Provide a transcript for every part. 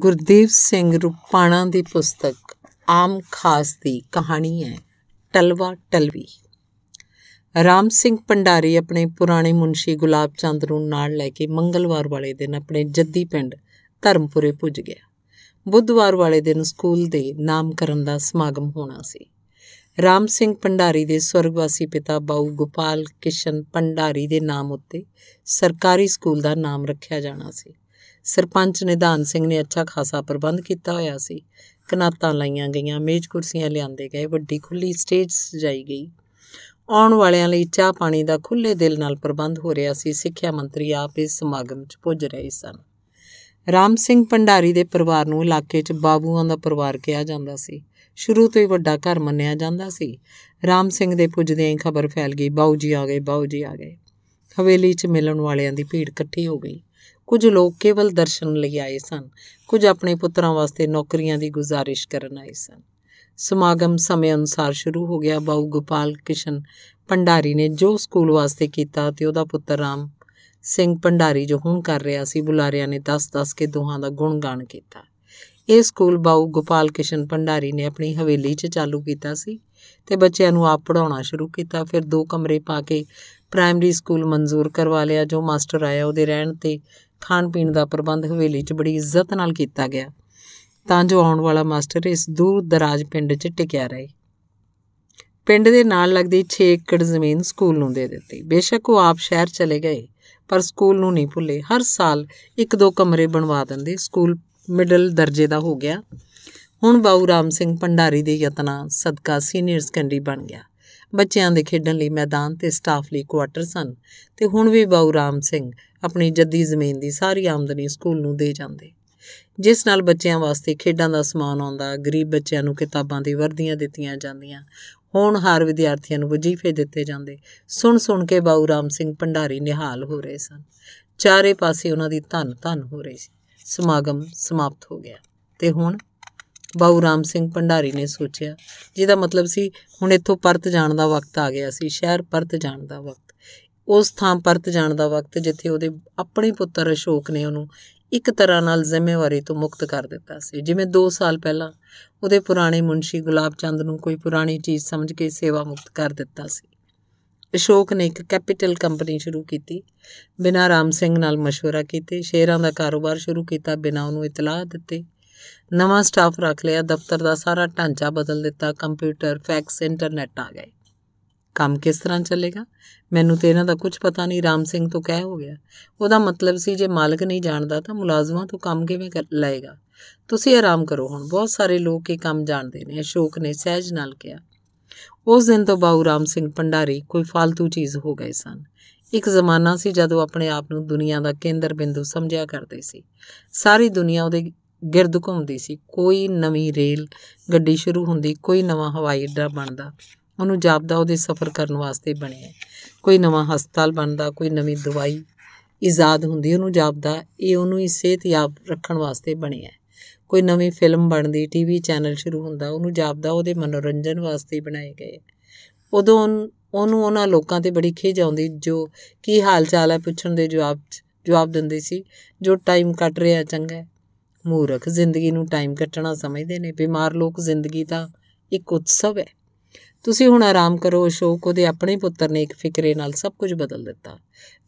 ਗੁਰਦੇਵ ਸਿੰਘ ਰੁਪਾਣਾ ਦੀ ਪੁਸਤਕ ਆਮ ਖਾਸ ਦੀ ਕਹਾਣੀ ਹੈ ਟਲਵਾ ਟਲਵੀ ਰਾਮ ਸਿੰਘ ਪੰਡਾਰੀ ਆਪਣੇ ਪੁਰਾਣੇ ਮੁਨਸ਼ੀ ਗੁਲਾਬ ਚੰਦ ਨੂੰ ਨਾਲ ਲੈ ਕੇ ਮੰਗਲਵਾਰ ਵਾਲੇ ਦਿਨ ਆਪਣੇ ਜੱਦੀ ਪਿੰਡ ਧਰਮਪੁਰੇ ਪੁੱਜ ਗਿਆ ਬੁੱਧਵਾਰ ਵਾਲੇ ਦਿਨ ਸਕੂਲ ਦੇ ਨਾਮਕਰਨ ਦਾ ਸਮਾਗਮ ਹੋਣਾ ਸੀ ਰਾਮ ਸਿੰਘ ਪੰਡਾਰੀ ਦੇ ਸਵਰਗਵਾਸੀ ਪਿਤਾ ਬਾਉ ਗੋਪਾਲ ਕਿਸ਼ਨ ਪੰਡਾਰੀ ਦੇ ਨਾਮ ਉੱਤੇ ਸਰਕਾਰੀ ਸਕੂਲ ਦਾ ਨਾਮ ਰੱਖਿਆ ਜਾਣਾ ਸੀ ਸਰਪੰਚ ਨਿਧਾਨ ਸਿੰਘ ਨੇ ਅੱਛਾ ਖਾਸਾ ਪ੍ਰਬੰਧ ਕੀਤਾ ਹੋਇਆ ਸੀ ਕਨਾਤਾਂ ਲਾਈਆਂ ਗਈਆਂ ਮੇਜ਼ ਕੁਰਸੀਆਂ ਲਿਆਂਦੇ ਗਏ ਵੱਡੀ ਖੁੱਲੀ ਸਟੇਜ ਸਜਾਈ ਗਈ ਆਉਣ ਵਾਲਿਆਂ ਲਈ ਚਾਹ ਪਾਣੀ ਦਾ ਖੁੱਲੇ ਦਿਲ ਨਾਲ ਪ੍ਰਬੰਧ ਹੋ ਰਿਹਾ ਸੀ ਸਿੱਖਿਆ ਮੰਤਰੀ ਆਪ ਇਸ ਸਮਾਗਮ 'ਚ ਪੁੱਜ ਰਹੇ ਸਨ ਰਾਮ ਸਿੰਘ ਭੰਡਾਰੀ ਦੇ ਪਰਿਵਾਰ ਨੂੰ ਇਲਾਕੇ 'ਚ ਬਾਬੂਆਂ ਦਾ ਪਰਿਵਾਰ ਕਿਹਾ ਜਾਂਦਾ ਸੀ ਸ਼ੁਰੂ ਤੋਂ ਹੀ ਵੱਡਾ ਘਰ ਮੰਨਿਆ ਜਾਂਦਾ ਸੀ ਰਾਮ ਸਿੰਘ ਦੇ ਪੁੱਜਦੇ ਹੀ ਖਬਰ ਫੈਲ ਗਈ ਬਾਉ ਜੀ ਆ ਗਏ ਬਾਉ ਜੀ ਆ ਗਏ ਹਵੇਲੀ 'ਚ ਮਿਲਣ ਵਾਲਿਆਂ ਦੀ ਭੀੜ ਇਕੱਠੀ ਹੋ ਗਈ ਕੁਝ ਲੋਕ ਕੇਵਲ ਦਰਸ਼ਨ ਲਈ ਆਏ ਸਨ ਕੁਝ ਆਪਣੇ ਪੁੱਤਰਾਂ ਵਾਸਤੇ ਨੌਕਰੀਆਂ ਦੀ ਗੁਜ਼ਾਰਿਸ਼ ਕਰਨ ਆਏ ਸਨ ਸਮਾਗਮ ਸਮੇਂ ਅਨੁਸਾਰ ਸ਼ੁਰੂ ਹੋ ਗਿਆ ਬਾਉ ਗੋਪਾਲ ਕਿਸ਼ਨ ਭੰਡਾਰੀ ਨੇ ਜੋ ਸਕੂਲ ਵਾਸਤੇ ਕੀਤਾ ਤੇ ਉਹਦਾ ਪੁੱਤਰ ਰਾਮ ਸਿੰਘ ਭੰਡਾਰੀ ਜੋ ਹੁਣ ਕਰ ਰਿਹਾ ਸੀ ਬੁਲਾਰਿਆਂ ਨੇ 10-10 ਕੇ ਦੋਹਾਂ ਦਾ ਗੁਣ ਗਾਣ ਕੀਤਾ ਇਹ ਸਕੂਲ ਬਾਉ ਗੋਪਾਲ ਕਿਸ਼ਨ ਭੰਡਾਰੀ ਨੇ ਆਪਣੀ ਹਵੇਲੀ 'ਚ ਚਾਲੂ ਕੀਤਾ ਸੀ ਤੇ ਬੱਚਿਆਂ ਨੂੰ ਆਪ ਪੜਾਉਣਾ ਸ਼ੁਰੂ ਕੀਤਾ ਫਿਰ ਦੋ ਕਮਰੇ ਪਾ ਕੇ ਪ੍ਰਾਇਮਰੀ ਸਕੂਲ ਮਨਜ਼ੂਰ ਕਰਵਾ ਲਿਆ ਜੋ ਮਾਸਟਰ ਆਇਆ ਉਹਦੇ ਰਹਿਣ ਤੇ ਖਾਣ ਪੀਣ ਦਾ ਪ੍ਰਬੰਧ ਹਵੇਲੀ 'ਚ ਬੜੀ ਇੱਜ਼ਤ ਨਾਲ ਕੀਤਾ ਗਿਆ ਤਾਂ ਜੋ ਆਉਣ ਵਾਲਾ ਮਾਸਟਰ ਇਸ ਦੂਰ ਦਰਾਜ ਪਿੰਡ 'ਚ ਟਿਕਿਆ ਰਹੇ ਪਿੰਡ ਦੇ ਨਾਲ ਲੱਗਦੀ 6 ਏਕੜ ਜ਼ਮੀਨ ਸਕੂਲ ਨੂੰ ਦੇ ਦਿੱਤੀ ਬੇਸ਼ੱਕ ਉਹ ਆਪ ਸ਼ਹਿਰ ਚਲੇ ਗਏ ਪਰ ਸਕੂਲ ਨੂੰ ਨਹੀਂ ਭੁੱਲੇ ਹਰ ਸਾਲ ਇੱਕ ਦੋ ਕਮਰੇ ਬਣਵਾ ਦਿੰਦੇ ਸਕੂਲ ਮਿਡਲ ਦਰਜੇ ਦਾ ਹੋ ਗਿਆ ਹੁਣ ਬਾਉ ਰਾਮ ਸਿੰਘ ਪੰਡਾਰੀ ਦੇ ਯਤਨਾ ਸਦਕਾ ਸੀਨੀਅਰ ਸੈਕੰਡਰੀ ਬਣ ਗਿਆ ਬੱਚਿਆਂ ਦੇ ਖੇਡਣ ਲਈ ਮੈਦਾਨ ਤੇ ਸਟਾਫ ਲਈ ਕੁਆਟਰ ਸਨ ਤੇ ਹੁਣ ਵੀ ਬਾਉ ਰਾਮ ਸਿੰਘ ਆਪਣੀ ਜੱਦੀ ਜ਼ਮੀਨ ਦੀ ਸਾਰੀ ਆਮਦਨੀ ਸਕੂਲ ਨੂੰ ਦੇ ਜਾਂਦੇ ਜਿਸ ਨਾਲ ਬੱਚਿਆਂ ਵਾਸਤੇ ਖੇਡਾਂ ਦਾ ਸਮਾਨ ਆਉਂਦਾ ਗਰੀਬ ਬੱਚਿਆਂ ਨੂੰ ਕਿਤਾਬਾਂ ਦੀ ਵਰਦੀਆਂ ਦਿੱਤੀਆਂ ਜਾਂਦੀਆਂ ਹੁਣ ਹਰ ਵਿਦਿਆਰਥੀਆਂ ਨੂੰ ਵਜੀਫੇ ਦਿੱਤੇ ਜਾਂਦੇ ਸੁਣ ਸੁਣ ਕੇ ਬਾਉ ਰਾਮ ਸਿੰਘ ਭੰਡਾਰੀ ਨਿਹਾਲ ਹੋ ਰਹੇ ਸਨ ਚਾਰੇ ਪਾਸੇ ਉਹਨਾਂ ਦੀ ਧੰਨ ਧੰਨ ਹੋ ਰਹੀ ਸੀ ਸਮਾਗਮ ਸਮਾਪਤ ਹੋ ਗਿਆ ਤੇ ਹੁਣ ਬਾਉ ਰਾਮ ਸਿੰਘ ਭੰਡਾਰੀ ਨੇ ਸੋਚਿਆ ਜਿਹਦਾ ਮਤਲਬ ਸੀ ਹੁਣ ਇੱਥੋਂ ਪਰਤ ਜਾਣ ਦਾ ਵਕਤ ਆ ਗਿਆ ਸੀ ਸ਼ਹਿਰ ਪਰਤ ਜਾਣ ਦਾ ਵਕਤ ਉਸ ਥਾਂ ਪਰਤ ਜਾਣ ਦਾ ਵਕਤ ਜਿੱਥੇ ਉਹਦੇ ਆਪਣੇ ਪੁੱਤਰ ਅਸ਼ੋਕ ਨੇ ਉਹਨੂੰ ਇੱਕ ਤਰ੍ਹਾਂ ਨਾਲ ਜ਼ਿੰਮੇਵਾਰੀ ਤੋਂ ਮੁਕਤ ਕਰ ਦਿੱਤਾ ਸੀ ਜਿਵੇਂ 2 ਸਾਲ ਪਹਿਲਾਂ ਉਹਦੇ ਪੁਰਾਣੇ ਮੁੰਸ਼ੀ ਗੁਲਾਬ ਚੰਦ ਨੂੰ ਕੋਈ ਪੁਰਾਣੀ ਚੀਜ਼ ਸਮਝ ਕੇ ਸੇਵਾ ਮੁਕਤ ਕਰ ਦਿੱਤਾ ਸੀ ਅਸ਼ੋਕ ਨੇ ਇੱਕ ਕੈਪੀਟਲ ਕੰਪਨੀ ਸ਼ੁਰੂ ਕੀਤੀ ਬਿਨਾਂ ਰਾਮ ਸਿੰਘ ਨਾਲ مشورہ ਕੀਤੇ ਸ਼ੇਅਰਾਂ ਦਾ ਕਾਰੋਬਾਰ ਸ਼ੁਰੂ ਕੀਤਾ ਬਿਨਾਂ ਉਹਨੂੰ ਇਤਲਾਹ ਦਿੱਤੇ ਨਵਾਂ ਸਟਾਫ ਰੱਖ ਲਿਆ ਦਫ਼ਤਰ ਦਾ ਸਾਰਾ ਢਾਂਚਾ ਬਦਲ ਦਿੱਤਾ ਕੰਪਿਊਟਰ ਫੈਕਸ ਇੰਟਰਨੈਟ ਆ ਗਏ ਕੰਮ ਕਿਸ ਤਰ੍ਹਾਂ ਚੱਲੇਗਾ ਮੈਨੂੰ ਤੇ ਇਹਨਾਂ ਦਾ ਕੁਝ ਪਤਾ ਨਹੀਂ ਰਾਮ ਸਿੰਘ ਤੋਂ ਕਹਿ ਹੋ ਗਿਆ ਉਹਦਾ ਮਤਲਬ ਸੀ ਜੇ ਮਾਲਕ ਨਹੀਂ ਜਾਣਦਾ ਤਾਂ ਮੁਲਾਜ਼ਮਾਂ ਤੋਂ ਕੰਮ ਕਿਵੇਂ ਲਏਗਾ ਤੁਸੀਂ ਆਰਾਮ ਕਰੋ ਹੁਣ ਬਹੁਤ ਸਾਰੇ ਲੋਕ ਇਹ ਕੰਮ ਜਾਣਦੇ ਨੇ ਅਸ਼ੋਕ ਨੇ ਸਹਿਜ ਨਾਲ ਕਿਹਾ ਉਸ ਦਿਨ ਤੋਂ ਬਾਉ ਰਾਮ ਸਿੰਘ ਪੰਡਾਰੀ ਕੋਈ ਫालतू ਚੀਜ਼ ਹੋ ਗਏ ਸਨ ਇੱਕ ਜ਼ਮਾਨਾ ਸੀ ਜਦੋਂ ਆਪਣੇ ਆਪ ਨੂੰ ਦੁਨੀਆ ਦਾ ਕੇਂਦਰ ਬਿੰਦੂ ਸਮਝਿਆ ਕਰਦੇ ਸੀ ਸਾਰੀ ਦੁਨੀਆ ਉਹਦੇ ਗਿਰਦ ਘੁੰਮਦੀ ਸੀ ਕੋਈ ਨਵੀਂ ਰੇਲ ਗੱਡੀ ਸ਼ੁਰੂ ਹੁੰਦੀ ਕੋਈ ਨਵਾਂ ਹਵਾਈ ਅੱਡਾ ਬਣਦਾ ਉਹਨੂੰ ਜਾਪਦਾ ਉਹਦੇ ਸਫ਼ਰ ਕਰਨ ਵਾਸਤੇ ਬਣਿਆ ਕੋਈ ਨਵਾਂ ਹਸਪਤਾਲ ਬਣਦਾ ਕੋਈ ਨਵੀਂ ਦਵਾਈ ਇਜਾਦ ਹੁੰਦੀ ਉਹਨੂੰ ਜਾਪਦਾ ਇਹ ਉਹਨੂੰ ਹੀ ਸਿਹਤਯਾਬ ਰੱਖਣ ਵਾਸਤੇ ਬਣਿਆ ਕੋਈ ਨਵੀਂ ਫਿਲਮ ਬਣਦੀ ਟੀਵੀ ਚੈਨਲ ਸ਼ੁਰੂ ਹੁੰਦਾ ਉਹਨੂੰ ਜਾਪਦਾ ਉਹਦੇ ਮਨੋਰੰਜਨ ਵਾਸਤੇ ਬਣਾਏ ਗਏ ਉਦੋਂ ਉਹਨੂੰ ਉਹਨਾਂ ਲੋਕਾਂ ਤੇ ਬੜੀ ਖੇਜ ਆਉਂਦੀ ਜੋ ਕੀ ਹਾਲ ਚਾਲ ਹੈ ਪੁੱਛਣ ਦੇ ਜਵਾਬ ਜਵਾਬ ਦਿੰਦੇ ਸੀ ਜੋ ਟਾਈਮ ਕੱਟ ਰਿਹਾ ਚੰਗਾ ਮੂਰਖ ਜ਼ਿੰਦਗੀ ਨੂੰ ਟਾਈਮ ਕੱਟਣਾ ਸਮਝਦੇ ਨੇ ਬਿਮਾਰ ਲੋਕ ਜ਼ਿੰਦਗੀ ਦਾ ਇੱਕ ਉਤਸਵ ਹੈ ਤੁਸੀਂ ਹੁਣ ਆਰਾਮ ਕਰੋ ਅਸ਼ੋਕ ਉਹਦੇ ਆਪਣੇ ਪੁੱਤਰ ਨੇ ਇੱਕ ਫਿਕਰੇ ਨਾਲ ਸਭ ਕੁਝ ਬਦਲ ਦਿੱਤਾ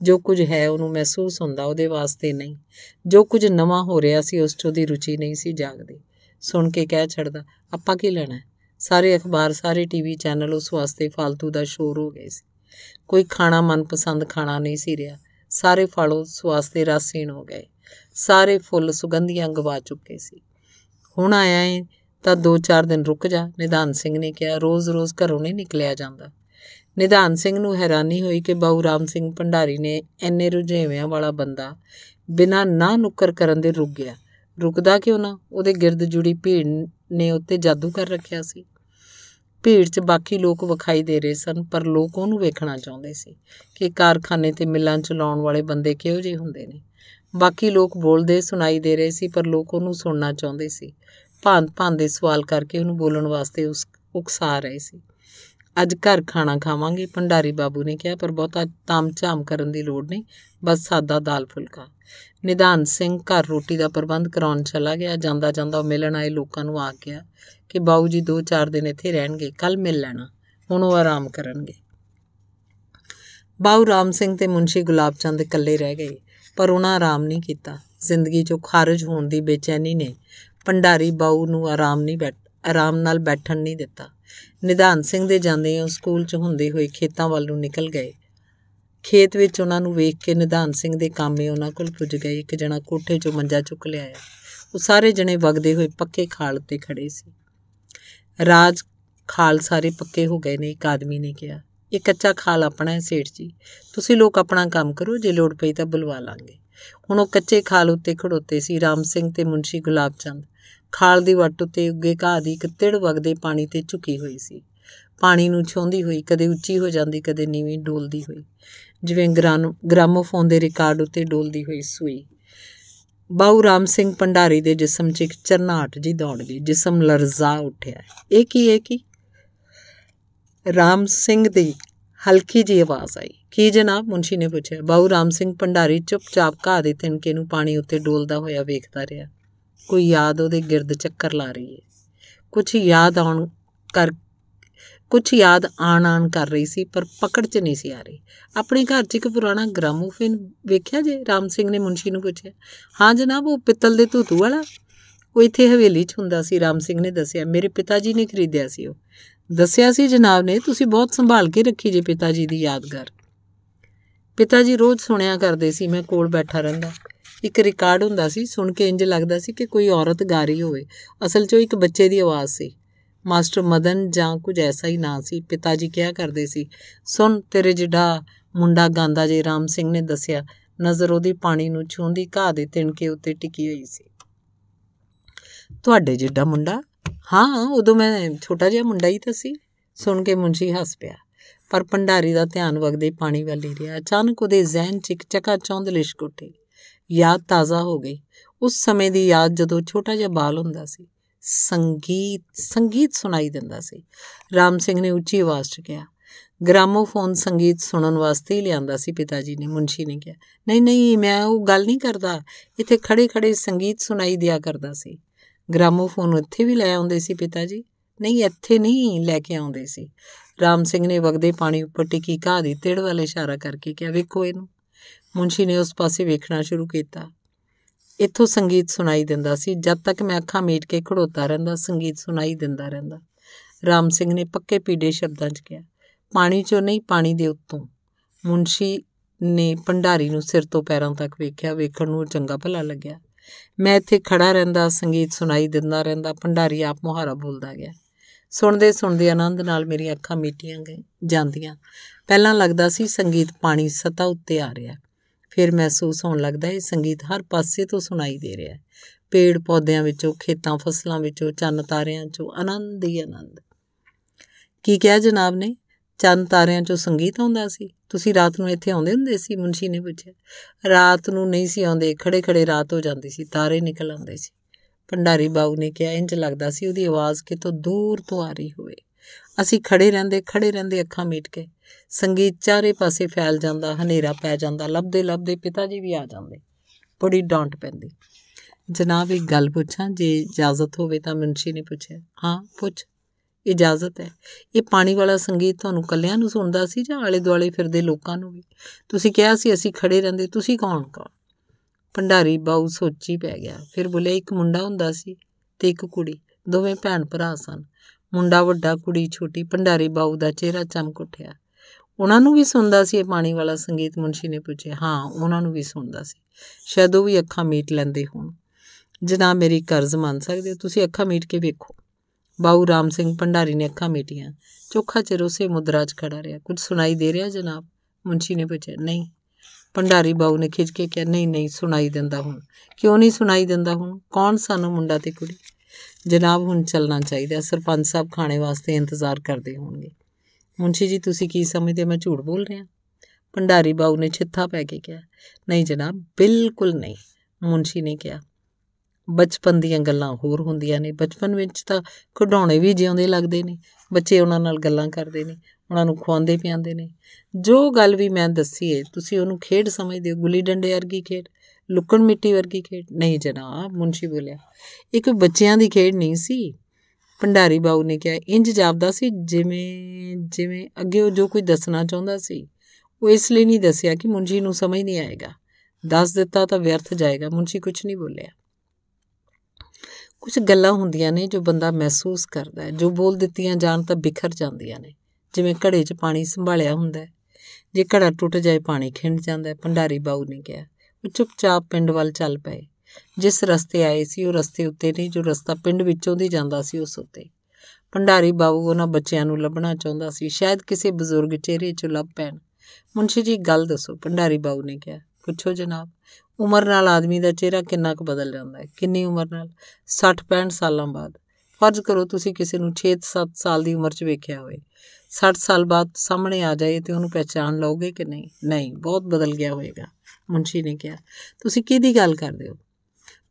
ਜੋ ਕੁਝ ਹੈ ਉਹਨੂੰ ਮਹਿਸੂਸ ਹੁੰਦਾ ਉਹਦੇ ਵਾਸਤੇ ਨਹੀਂ ਜੋ ਕੁਝ ਨਵਾਂ ਹੋ ਰਿਹਾ ਸੀ ਉਸ 'ਚ ਉਹਦੀ ਰੁਚੀ ਨਹੀਂ ਸੀ ਜਾਗਦੀ ਸੁਣ ਕੇ ਕਹਿ ਛੱਡਦਾ ਆਪਾਂ ਕੀ ਲੈਣਾ ਸਾਰੇ ਅਖਬਾਰ ਸਾਰੇ ਟੀਵੀ ਚੈਨਲ ਉਸ ਵਾਸਤੇ ਫालतू ਦਾ ਸ਼ੋਰ ਹੋ ਗਏ ਸੀ ਕੋਈ ਖਾਣਾ ਮਨਪਸੰਦ ਖਾਣਾ ਨਹੀਂ ਸੀ ਰਿਹਾ ਸਾਰੇ ਫਲ ਉਸ ਵਾਸਤੇ ਰਸਹੀਣ ਹੋ ਗਏ ਸਾਰੇ ਫੁੱਲ ਸੁਗੰਧੀਆਂ ਗਵਾ ਚੁੱਕੇ ਸੀ ਹੁਣ ਆਇਆ ਏ ਤਾਂ 2-4 ਦਿਨ ਰੁਕ ਜਾ ਨਿਧਾਨ ਸਿੰਘ ਨੇ ਕਿਹਾ ਰੋਜ਼-ਰੋਜ਼ ਘਰੋਂ ਨਹੀਂ ਨਿਕਲਿਆ ਜਾਂਦਾ ਨਿਧਾਨ ਸਿੰਘ ਨੂੰ ਹੈਰਾਨੀ ਹੋਈ ਕਿ ਬਾਉ ਰਾਮ ਸਿੰਘ ਭੰਡਾਰੀ ਨੇ ਐਨੇ ਰੁਝੇਵਿਆਂ ਵਾਲਾ ਬੰਦਾ ਬਿਨਾਂ ਨਾ ਨੁੱਕਰ ਕਰਨ ਦੇ ਰੁਕ ਗਿਆ ਰੁਕਦਾ ਕਿਉਂ ਨਾ ਉਹਦੇ ਗਿਰਦ ਜੁੜੀ ਭੀੜ ਨੇ ਉੱਤੇ ਜਾਦੂ ਕਰ ਰੱਖਿਆ ਸੀ ਭੀੜ 'ਚ ਬਾਕੀ ਲੋਕ ਵਿਖਾਈ ਦੇ ਰਹੇ ਸਨ ਪਰ ਲੋਕ ਉਹਨੂੰ ਵੇਖਣਾ ਚਾਹੁੰਦੇ ਸੀ ਕਿ ਕਾਰਖਾਨੇ ਤੇ ਮਿੱਲਾਂ ਲਾਉਣ ਵਾਲੇ ਬੰਦੇ ਕਿਹੋ ਜਿਹੇ ਹੁੰਦੇ ਨੇ ਬਾਕੀ ਲੋਕ ਬੋਲਦੇ ਸੁਣਾਈ ਦੇ ਰਹੇ ਸੀ ਪਰ ਲੋਕ ਉਹਨੂੰ ਸੁਣਨਾ ਚਾਹੁੰਦੇ ਸੀ ਭਾਂਤ-ਭਾਂਤ ਦੇ ਸਵਾਲ ਕਰਕੇ ਉਹਨੂੰ ਬੋਲਣ ਵਾਸਤੇ ਉਸ ਉਕਸਾ ਰਹੇ ਸੀ ਅੱਜ ਘਰ ਖਾਣਾ ਖਾਵਾਂਗੇ ਭੰਡਾਰੀ ਬਾਬੂ ਨੇ ਕਿਹਾ ਪਰ ਬਹੁਤਾ ਤਾਮ-ਝਾਮ ਕਰਨ ਦੀ ਲੋੜ ਨਹੀਂ ਬਸ ਸਾਦਾ ਦਾਲ ਫੁਲਕਾ ਨਿਦਾਨ ਸਿੰਘ ਘਰ ਰੋਟੀ ਦਾ ਪ੍ਰਬੰਧ ਕਰਾਉਣ ਚਲਾ ਗਿਆ ਜਾਂਦਾ ਜਾਂਦਾ ਉਹ ਮਿਲਣ ਆਏ ਲੋਕਾਂ ਨੂੰ ਆ ਗਿਆ ਕਿ ਬਾਉ ਜੀ 2-4 ਦਿਨ ਇੱਥੇ ਰਹਿਣਗੇ ਕੱਲ ਮਿਲ ਲੈਣਾ ਹੁਣ ਉਹ ਆਰਾਮ ਕਰਨਗੇ ਬਾਉ ਰਾਮ ਸਿੰਘ ਤੇ ਮੁੰਸ਼ੀ ਗੁਲਾਬ ਚੰਦ ਇਕੱਲੇ ਰਹਿ ਗਏ ਪਰ ਉਹਨਾਂ ਆਰਾਮ ਨਹੀਂ ਕੀਤਾ ਜ਼ਿੰਦਗੀ 'ਚੋਂ ਖਾਰਜ ਹੋਣ ਦੀ ਬੇਚੈਨੀ ਨੇ ਭੰਡਾਰੀ ਬਾਊ ਨੂੰ ਆਰਾਮ ਨਹੀਂ ਬੈਠ ਆਰਾਮ ਨਾਲ ਬੈਠਣ ਨਹੀਂ ਦਿੱਤਾ ਨਿਧਾਨ ਸਿੰਘ ਦੇ ਜਾਂਦੇ ਉਹ ਸਕੂਲ 'ਚ ਹੁੰਦੇ ਹੋਏ ਖੇਤਾਂ ਵੱਲ ਨੂੰ ਨਿਕਲ ਗਏ ਖੇਤ ਵਿੱਚ ਉਹਨਾਂ ਨੂੰ ਵੇਖ ਕੇ ਨਿਧਾਨ ਸਿੰਘ ਦੇ ਕਾਮੇ ਉਹਨਾਂ ਕੋਲ ਪੁੱਜ ਗਏ ਇੱਕ ਜਣਾ ਕੋਠੇ 'ਚੋਂ ਮੰਜਾ ਚੁੱਕ ਲਿਆਇਆ ਉਹ ਸਾਰੇ ਜਣੇ ਵਗਦੇ ਹੋਏ ਪੱਕੇ ਖਾਲ ਤੇ ਖੜੇ ਸੀ ਰਾਜ ਖਾਲ ਸਾਰੇ ਪੱਕੇ ਹੋ ਗਏ ਨੇ ਇੱਕ ਆਦਮੀ ਨੇ ਕਿਹਾ ਇਹ ਕੱਚਾ ਖਾਲ ਆਪਣਾ ਹੈ ਸੇਠ ਜੀ ਤੁਸੀਂ ਲੋਕ ਆਪਣਾ ਕੰਮ ਕਰੋ ਜੇ ਲੋੜ ਪਈ ਤਾਂ ਬੁਲਵਾ ਲਾਂਗੇ ਹੁਣ ਉਹ ਕੱਚੇ ਖਾਲ ਉੱਤੇ ਖੜੋਤੇ ਸੀ ਰਾਮ ਸਿੰਘ ਤੇ ਮੁੰਸ਼ੀ ਗੁਲਾਬ ਚੰਦ ਖਾਲ ਦੀ ਵੱਟ ਉੱਤੇ ਉੱਗੇ ਘਾਹ ਦੀ ਇੱਕ ਤਿੜ ਵਗਦੇ ਪਾਣੀ ਤੇ ਝੁਕੀ ਹੋਈ ਸੀ ਪਾਣੀ ਨੂੰ ਛੋਂਦੀ ਹੋਈ ਕਦੇ ਉੱਚੀ ਹੋ ਜਾਂਦੀ ਕਦੇ ਨੀਵੀਂ ਡੋਲਦੀ ਹੋਈ ਜਿਵੇਂ ਗ੍ਰਾਮੋਫੋਨ ਦੇ ਰਿਕਾਰਡ ਉੱਤੇ ਡੋਲਦੀ ਹੋਈ ਸੂਈ ਬਾਉ ਰਾਮ ਸਿੰਘ ਪੰਡਾਰੀ ਦੇ ਜਿਸਮ 'ਚ ਇੱਕ ਚਰਨਾਟ ਜੀ ਦੌੜ ਗਈ ਜਿਸਮ ਲਰਜ਼ਾ ਉੱਠਿਆ ਇਹ ਕੀ ਹੈ ਕੀ ਰਾਮ ਸਿੰਘ ਦੀ ਹਲਕੀ ਜੀ ਆਵਾਜ਼ ਆਈ ਕੀ ਜਨਾਬ ਮੁੰਸ਼ੀ ਨੇ ਪੁੱਛਿਆ ਬਾਉ ਰਾਮ ਸਿੰਘ ਪੰਡਾਰੀ ਚੁੱਪਚਾਪ ਘਾਹ ਦੇ ਤਿੰਕੇ ਨੂੰ ਪਾਣੀ ਉੱਤੇ ਡੋਲਦਾ ਹੋਇਆ ਵੇਖਦਾ ਰਿਹਾ ਕੋਈ ਯਾਦ ਉਹਦੇ ਗਿਰਦ ਚੱਕਰ ਲਾ ਰਹੀ ਹੈ ਕੁਝ ਯਾਦ ਆਉਣ ਕਰ ਕੁਝ ਯਾਦ ਆਣ ਆਣ ਕਰ ਰਹੀ ਸੀ ਪਰ ਪਕੜ 'ਚ ਨਹੀਂ ਸੀ ਆ ਰਹੀ ਆਪਣੇ ਘਰ 'ਚ ਇੱਕ ਪੁਰਾਣਾ ਗ੍ਰਾਮੋਫੋਨ ਵੇਖਿਆ ਜੇ ਰਾਮ ਸਿੰਘ ਨੇ ਮੁੰਸ਼ੀ ਨੂੰ ਪੁੱਛਿਆ ਹਾਂ ਜਨਾਬ ਉਹ ਪਿੱਤਲ ਦੇ ਧੂਤੂ ਵਾਲਾ ਉਹ ਇੱਥੇ ਹਵੇਲੀ 'ਚ ਹੁੰਦਾ ਸੀ ਰਾਮ ਸਿੰਘ ਨੇ ਦੱਸਿਆ ਮੇਰੇ ਪਿਤਾ ਜੀ ਨੇ ਖਰੀਦਿਆ ਸੀ ਉਹ ਦੱਸਿਆ ਸੀ ਜਨਾਬ ਨੇ ਤੁਸੀਂ ਬਹੁਤ ਸੰਭਾਲ ਕੇ ਰੱਖੀ ਜੇ ਪਿਤਾ ਜੀ ਦੀ ਯਾਦਗਾਰ ਪਿਤਾ ਜੀ ਰੋਜ਼ ਸੁਣਿਆ ਕਰਦੇ ਸੀ ਮੈਂ ਕੋਲ ਬੈਠਾ ਰਹਿੰਦਾ ਇੱਕ ਰਿਕਾਰਡ ਹੁੰਦਾ ਸੀ ਸੁਣ ਕੇ ਇੰਜ ਲੱਗਦਾ ਸੀ ਕਿ ਕੋਈ ਔਰਤ ਗਾ ਰਹੀ ਹੋਵੇ ਅਸਲ 'ਚ ਇੱਕ ਬੱਚੇ ਦੀ ਆਵਾਜ਼ ਸੀ ਮਾਸਟਰ ਮਦਨ ਜਾਂ ਕੁਝ ਐਸਾ ਹੀ ਨਾਂ ਸੀ ਪਿਤਾ ਜੀ ਕਿਹਾ ਕਰਦੇ ਸੀ ਸੁਣ ਤੇਰੇ ਜਿਹੜਾ ਮੁੰਡਾ ਗਾਂਦਾ ਜੇ ਰਾਮ ਸਿੰਘ ਨੇ ਦੱਸਿਆ ਨਜ਼ਰ ਉਹਦੀ ਪਾਣੀ ਨੂੰ ਛੂੰਦੀ ਘਾਹ ਦੇ ਤਿਣਕੇ ਉੱਤੇ ਟਿਕੀ ਹੋਈ ਸੀ ਤੁਹਾਡੇ ਜਿਹੜਾ ਮੁੰਡਾ ਹਾਂ ਉਦੋਂ ਮੈਂ ਛੋਟਾ ਜਿਹਾ ਮੁੰਡਾ ਹੀ ਤਾਂ ਸੀ ਸੁਣ ਕੇ ਮੁੰਸ਼ੀ ਹੱਸ ਪਿਆ ਪਰ ਭੰਡਾਰੀ ਦਾ ਧਿਆਨ ਵਗਦੇ ਪਾਣੀ ਵੱਲ ਹੀ ਰਿਹਾ ਅਚਾਨਕ ਉਹਦੇ ਜ਼ਹਿਨ 'ਚ ਇੱਕ ਚੱਕਾ ਚੌਂਦ ਲਿਸ਼ਕ ਉੱਠੀ ਯਾਦ ਤਾਜ਼ਾ ਹੋ ਗਈ ਉਸ ਸਮੇਂ ਦੀ ਯਾਦ ਜਦੋਂ ਛੋਟਾ ਜਿਹਾ ਬਾਲ ਹੁੰਦਾ ਸੀ ਸੰਗੀਤ ਸੰਗੀਤ ਸੁਣਾਈ ਦਿੰਦਾ ਸੀ ਰਾਮ ਸਿੰਘ ਨੇ ਉੱਚੀ ਆਵਾਜ਼ 'ਚ ਕਿਹਾ ਗ੍ਰਾਮੋਫੋਨ ਸੰਗੀਤ ਸੁਣਨ ਵਾਸਤੇ ਹੀ ਲਿਆਂਦਾ ਸੀ ਪਿਤਾ ਜੀ ਨੇ ਮੁੰਸ਼ੀ ਨੇ ਕਿਹਾ ਨਹੀਂ ਨਹੀਂ ਮੈਂ ਉਹ ਗੱਲ ਨਹੀਂ ਕਰਦਾ ਇੱਥੇ ਖੜੇ ਖੜੇ ਸੰਗੀਤ ਸੁਣਾਈ ਦਿਆ ਕਰਦਾ ਸੀ ਗ੍ਰਾਮੋਫੋਨ ਉੱਥੇ ਵੀ ਲੈ ਆਉਂਦੇ ਸੀ ਪਿਤਾ ਜੀ ਨਹੀਂ ਇੱਥੇ ਨਹੀਂ ਲੈ ਕੇ ਆਉਂਦੇ ਸੀ ਰਾਮ ਸਿੰਘ ਨੇ ਵਗਦੇ ਪਾਣੀ ਉੱਪਰ ਟਿੱਕੀ ਘਾ ਦੀ ਤੇੜ ਵਾਲੇ ਇਸ਼ਾਰਾ ਕਰਕੇ ਕਿਹਾ ਵੇਖੋ ਇਹਨੂੰ ਮੁੰਸ਼ੀ ਨੇ ਉਸ ਪਾਸੇ ਵੇਖਣਾ ਸ਼ੁਰੂ ਕੀਤਾ ਇੱਥੋਂ ਸੰਗੀਤ ਸੁਣਾਈ ਦਿੰਦਾ ਸੀ ਜਦ ਤੱਕ ਮੈਂ ਅੱਖਾਂ ਮੀਟ ਕੇ ਖੜੋਤਾ ਰਹਿੰਦਾ ਸੰਗੀਤ ਸੁਣਾਈ ਦਿੰਦਾ ਰਹਿੰਦਾ ਰਾਮ ਸਿੰਘ ਨੇ ਪੱਕੇ ਪੀੜੇ ਸ਼ਬਦਾਂ 'ਚ ਕਿਹਾ ਪਾਣੀ 'ਚੋਂ ਨਹੀਂ ਪਾਣੀ ਦੇ ਉੱਤੋਂ ਮੁੰਸ਼ੀ ਨੇ ਭੰਡਾਰੀ ਨੂੰ ਸਿਰ ਤੋਂ ਪੈਰਾਂ ਤੱਕ ਵੇਖਿਆ ਵੇਖਣ ਨੂੰ ਚੰਗਾ ਭਲਾ ਲੱਗਿਆ ਮੈਂ ਇੱਥੇ ਖੜਾ ਰਹਿੰਦਾ ਸੰਗੀਤ ਸੁਣਾਈ ਦਿੰਦਾ ਰਹਿੰਦਾ ਭੰਡਾਰੀ ਆਪ ਮੁਹਾਰਾ ਬੋਲਦਾ ਗਿਆ ਸੁਣਦੇ ਸੁਣਦੇ ਆਨੰਦ ਨਾਲ ਮੇਰੀਆਂ ਅੱਖਾਂ ਮੀਟੀਆਂ ਗਈਆਂ ਜਾਂਦੀਆਂ ਪਹਿਲਾਂ ਲੱਗਦਾ ਸੀ ਸੰਗੀਤ ਪਾਣੀ ਸਤਾ ਉੱਤੇ ਆ ਰਿਹਾ ਫਿਰ ਮਹਿਸੂਸ ਹੋਣ ਲੱਗਦਾ ਇਹ ਸੰਗੀਤ ਹਰ ਪਾਸੇ ਤੋਂ ਸੁਣਾਈ ਦੇ ਰਿਹਾ ਹੈ ਪੇੜ ਪੌਦਿਆਂ ਵਿੱਚੋਂ ਖੇਤਾਂ ਫਸਲਾਂ ਵਿੱਚੋਂ ਚੰਨ ਤਾਰਿਆਂ 'ਚੋਂ ਆਨੰਦ ਹੀ ਆਨੰਦ ਕੀ ਕਿਹਾ ਜਨਾਬ ਨੇ ਚੰਨ ਤਾਰਿਆਂ 'ਚੋਂ ਸੰਗੀਤ ਆਉਂਦਾ ਸੀ ਤੁਸੀਂ ਰਾਤ ਨੂੰ ਇੱਥੇ ਆਉਂਦੇ ਹੁੰਦੇ ਸੀ ਮੁੰਸ਼ੀ ਨੇ ਪੁੱਛਿਆ ਰਾਤ ਨੂੰ ਨਹੀਂ ਸੀ ਆਉਂਦੇ ਖੜੇ ਖੜੇ ਰਾਤ ਹੋ ਜਾਂਦੀ ਸੀ ਤਾਰੇ ਨਿਕਲ ਆਉਂਦੇ ਸੀ ਭੰਡਾਰੀ ਬਾਉ ਨੇ ਕਿਹਾ ਇੰਜ ਲੱਗਦਾ ਸੀ ਉਹਦੀ ਆਵਾਜ਼ ਕਿਤੋਂ ਦੂਰ ਤੋਂ ਆ ਰਹੀ ਹੋਵੇ ਅਸੀਂ ਖੜੇ ਰਹਿੰਦੇ ਖੜੇ ਰਹਿੰਦੇ ਅੱਖਾਂ ਮੀਟ ਕੇ ਸੰਗੀਤ ਚਾਰੇ ਪਾਸੇ ਫੈਲ ਜਾਂਦਾ ਹਨੇਰਾ ਪੈ ਜਾਂਦਾ ਲੱਭਦੇ ਲੱਭਦੇ ਪਿਤਾ ਜੀ ਵੀ ਆ ਜਾਂਦੇ ਬੜੀ ਡਾਂਟ ਪੈਂਦੀ ਜਨਾਬ ਇੱਕ ਗੱਲ ਪੁੱਛਾਂ ਜੇ ਇਜਾਜ਼ਤ ਹੋਵੇ ਤਾਂ ਮਨਸ਼ੀ ਨੇ ਪੁੱਛਿਆ ਹਾਂ ਪੁੱਛ ਇਜਾਜ਼ਤ ਹੈ ਇਹ ਪਾਣੀ ਵਾਲਾ ਸੰਗੀਤ ਤੁਹਾਨੂੰ ਕੱਲਿਆਂ ਨੂੰ ਸੁਣਦਾ ਸੀ ਜਾਂ ਆਲੇ ਦੁਆਲੇ ਫਿਰਦੇ ਲੋਕਾਂ ਨੂੰ ਵੀ ਤੁਸੀਂ ਕਿਹਾ ਸੀ ਅਸੀਂ ਖੜੇ ਰਹਿੰਦੇ ਤੁਸੀਂ ਕੌਣ ਕੌਣ ਭੰਡਾਰੀ ਬਾਉ ਸੋਚੀ ਪੈ ਗਿਆ ਫਿਰ ਬੋਲੇ ਇੱਕ ਮੁੰਡਾ ਹੁੰਦਾ ਸੀ ਤੇ ਇੱਕ ਕੁੜੀ ਦੋਵੇਂ ਭੈਣ ਭਰਾ ਸਨ ਮੁੰਡਾ ਵੱਡਾ ਕੁੜੀ ਛੋਟੀ ਭੰਡਾਰੀ ਬਾਉ ਦਾ ਚਿਹਰਾ ਚਮਕ ਉੱਠਿਆ ਉਹਨਾਂ ਨੂੰ ਵੀ ਸੁਣਦਾ ਸੀ ਇਹ ਪਾਣੀ ਵਾਲਾ ਸੰਗੀਤ ਮੁੰਸ਼ੀ ਨੇ ਪੁੱਛਿਆ ਹਾਂ ਉਹਨਾਂ ਨੂੰ ਵੀ ਸੁਣਦਾ ਸੀ ਸ਼ਾਇਦ ਉਹ ਵੀ ਅੱਖਾਂ ਮੀਟ ਲੈਂਦੇ ਹੋਣ ਜਨਾਬ ਮੇਰੀ ਕਰਜ਼ ਮੰਨ ਸਕਦੇ ਹੋ ਤੁਸੀਂ ਅੱਖਾਂ ਮੀਟ ਕੇ ਵੇਖੋ ਬਾਉ ਰਾਮ ਸਿੰਘ ਭੰਡਾਰੀ ਨੇ ਅੱਖਾਂ ਮੀਟੀਆਂ ਚੋਖਾ ਚਿਰ ਉਸੇ ਮੁਦਰਾ 'ਚ ਖੜਾ ਰਿਹਾ ਕੁਝ ਸੁਣਾਈ ਦੇ ਰਿਹਾ ਜਨਾਬ ਮੁੰਸ਼ੀ ਨੇ ਪੁੱਛਿਆ ਨਹੀਂ ਭੰਡਾਰੀ ਬਾਉ ਨੇ ਖਿੱਚ ਕੇ ਕਿਹਾ ਨਹੀਂ ਨਹੀਂ ਸੁਣਾਈ ਦਿੰਦਾ ਹੁਣ ਕਿਉਂ ਨਹੀਂ ਸੁਣਾਈ ਦਿੰਦਾ ਹੁਣ ਕੌਣ ਸਾਨੂੰ ਮੁੰਡਾ ਤੇ ਕੁੜੀ ਜਨਾਬ ਹੁਣ ਚੱਲਣਾ ਚਾਹੀਦਾ ਸਰਪੰਚ ਸਾਹਿਬ ਖਾਣੇ ਵਾਸਤੇ ਇੰਤਜ਼ਾਰ ਕਰਦੇ ਹੋਣਗੇ ਮੁੰਸ਼ੀ ਜੀ ਤੁਸੀਂ ਕੀ ਸਮਝਦੇ ਮੈਂ ਝੂਠ ਬੋਲ ਰਿਹਾ ਭੰਡਾਰੀ ਬਾਉ ਨੇ ਛਿੱਥਾ ਪੈ ਕੇ ਕਿਹਾ ਨਹੀਂ ਜਨਾਬ ਬਿਲਕੁਲ ਨਹੀਂ ਮੁੰਸ਼ੀ ਨੇ ਕਿਹਾ ਬਚਪਨ ਦੀਆਂ ਗੱਲਾਂ ਹੋਰ ਹੁੰਦੀਆਂ ਨੇ ਬਚਪਨ ਵਿੱਚ ਤਾਂ ਖਡਾਉਣੇ ਵੀ ਜਿਉਂਦੇ ਲੱਗਦੇ ਨੇ ਬੱਚੇ ਉਹਨਾਂ ਨਾਲ ਗੱਲਾਂ ਕਰਦੇ ਨੇ ਉਹਨਾਂ ਨੂੰ ਖਵਾਉਂਦੇ ਪਿਆਉਂਦੇ ਨੇ ਜੋ ਗੱਲ ਵੀ ਮੈਂ ਦੱਸੀ ਏ ਤੁਸੀਂ ਉਹਨੂੰ ਖੇਡ ਸਮਝਦੇ ਹੋ ਗੁੱਲੀ ਡੰਡੇ ਵਰਗੀ ਖੇਡ ਲੁੱਕਣ ਮਿੱਟੀ ਵਰਗੀ ਖੇਡ ਨਹੀਂ ਜਨਾਬ ਮੁੰਸ਼ੀ ਬੋਲਿਆ ਇਹ ਕੋਈ ਬੱਚਿਆਂ ਦੀ ਖੇਡ ਨਹੀਂ ਸੀ ਭੰਡਾਰੀ ਬਾਉ ਨੇ ਕਿਹਾ ਇੰਜ ਜਾਪਦਾ ਸੀ ਜਿਵੇਂ ਜਿਵੇਂ ਅੱਗੇ ਉਹ ਜੋ ਕੋਈ ਦੱਸਣਾ ਚਾਹੁੰਦਾ ਸੀ ਉਹ ਇਸ ਲਈ ਨਹੀਂ ਦੱਸਿਆ ਕਿ ਮੁੰਜੀ ਨੂੰ ਸਮਝ ਨਹੀਂ ਆਏਗਾ ਦੱਸ ਦਿੱਤਾ ਤਾਂ ਵਿਅਰਥ ਜਾਏਗਾ ਮੁੰਜੀ ਕੁਝ ਨਹੀਂ ਬੋਲਿਆ ਕੁਝ ਗੱਲਾਂ ਹੁੰਦੀਆਂ ਨੇ ਜੋ ਬੰਦਾ ਮਹਿਸੂਸ ਕਰਦਾ ਹੈ ਜੋ ਬੋਲ ਦਿੱਤੀਆਂ ਜਾਣ ਤਾਂ ਬਿਖਰ ਜਾਂਦੀਆਂ ਨੇ ਜਿਵੇਂ ਘੜੇ 'ਚ ਪਾਣੀ ਸੰਭਾਲਿਆ ਹੁੰਦਾ ਜੇ ਘੜਾ ਟੁੱਟ ਜਾਏ ਪਾਣੀ ਖਿੰਡ ਜਾਂਦਾ ਹੈ ਭੰਡਾਰੀ ਬਾਉ ਨੇ ਕਿਹਾ ਉਹ ਚੁੱਪਚਾਪ ਪਿੰਡ ਵੱਲ ਚੱਲ ਪਏ ਜਿਸ ਰਸਤੇ ਆਏ ਸੀ ਉਹ ਰਸਤੇ ਉੱਤੇ ਨਹੀਂ ਜੋ ਰਸਤਾ ਪਿੰਡ ਵਿੱਚੋਂ ਦੀ ਜਾਂਦਾ ਸੀ ਉਸ ਉੱਤੇ ਭੰਡਾਰੀ ਬਾਬੂ ਉਹਨਾਂ ਬੱਚਿਆਂ ਨੂੰ ਲੱਭਣਾ ਚਾਹੁੰਦਾ ਸੀ ਸ਼ਾਇਦ ਕਿਸੇ ਬਜ਼ੁਰਗ ਚਿਹਰੇ 'ਚ ਲੱਭ ਪੈਣ ਮੁੰਸ਼ੀ ਜੀ ਗੱਲ ਦੱਸੋ ਭੰਡਾਰੀ ਬਾਬੂ ਨੇ ਕਿਹਾ ਪੁੱਛੋ ਜਨਾਬ ਉਮਰ ਨਾਲ ਆਦਮੀ ਦਾ ਚਿਹਰਾ ਕਿੰਨਾ ਕੁ ਬਦਲ ਜਾਂਦਾ ਹੈ ਕਿੰਨੀ ਉਮਰ ਨਾਲ 60 65 ਸਾਲਾਂ ਬਾਅਦ ਫਰਜ਼ ਕਰੋ ਤੁਸੀਂ ਕਿਸੇ ਨੂੰ 6-7 ਸਾਲ ਦੀ ਉਮਰ 'ਚ ਵੇਖਿਆ ਹੋਵੇ 60 ਸਾਲ ਬਾਅਦ ਸਾਹਮਣੇ ਆ ਜਾਏ ਤੇ ਉਹਨੂੰ ਪਛਾਣ ਲਓਗੇ ਕਿ ਨਹੀਂ ਨਹੀਂ ਬਹੁਤ ਬਦਲ ਗਿਆ ਹੋਵੇਗਾ ਮੁੰਸ਼ੀ ਨੇ ਕਿਹਾ ਤੁਸੀਂ ਕਿਹਦੀ ਗੱਲ ਕਰਦੇ ਹੋ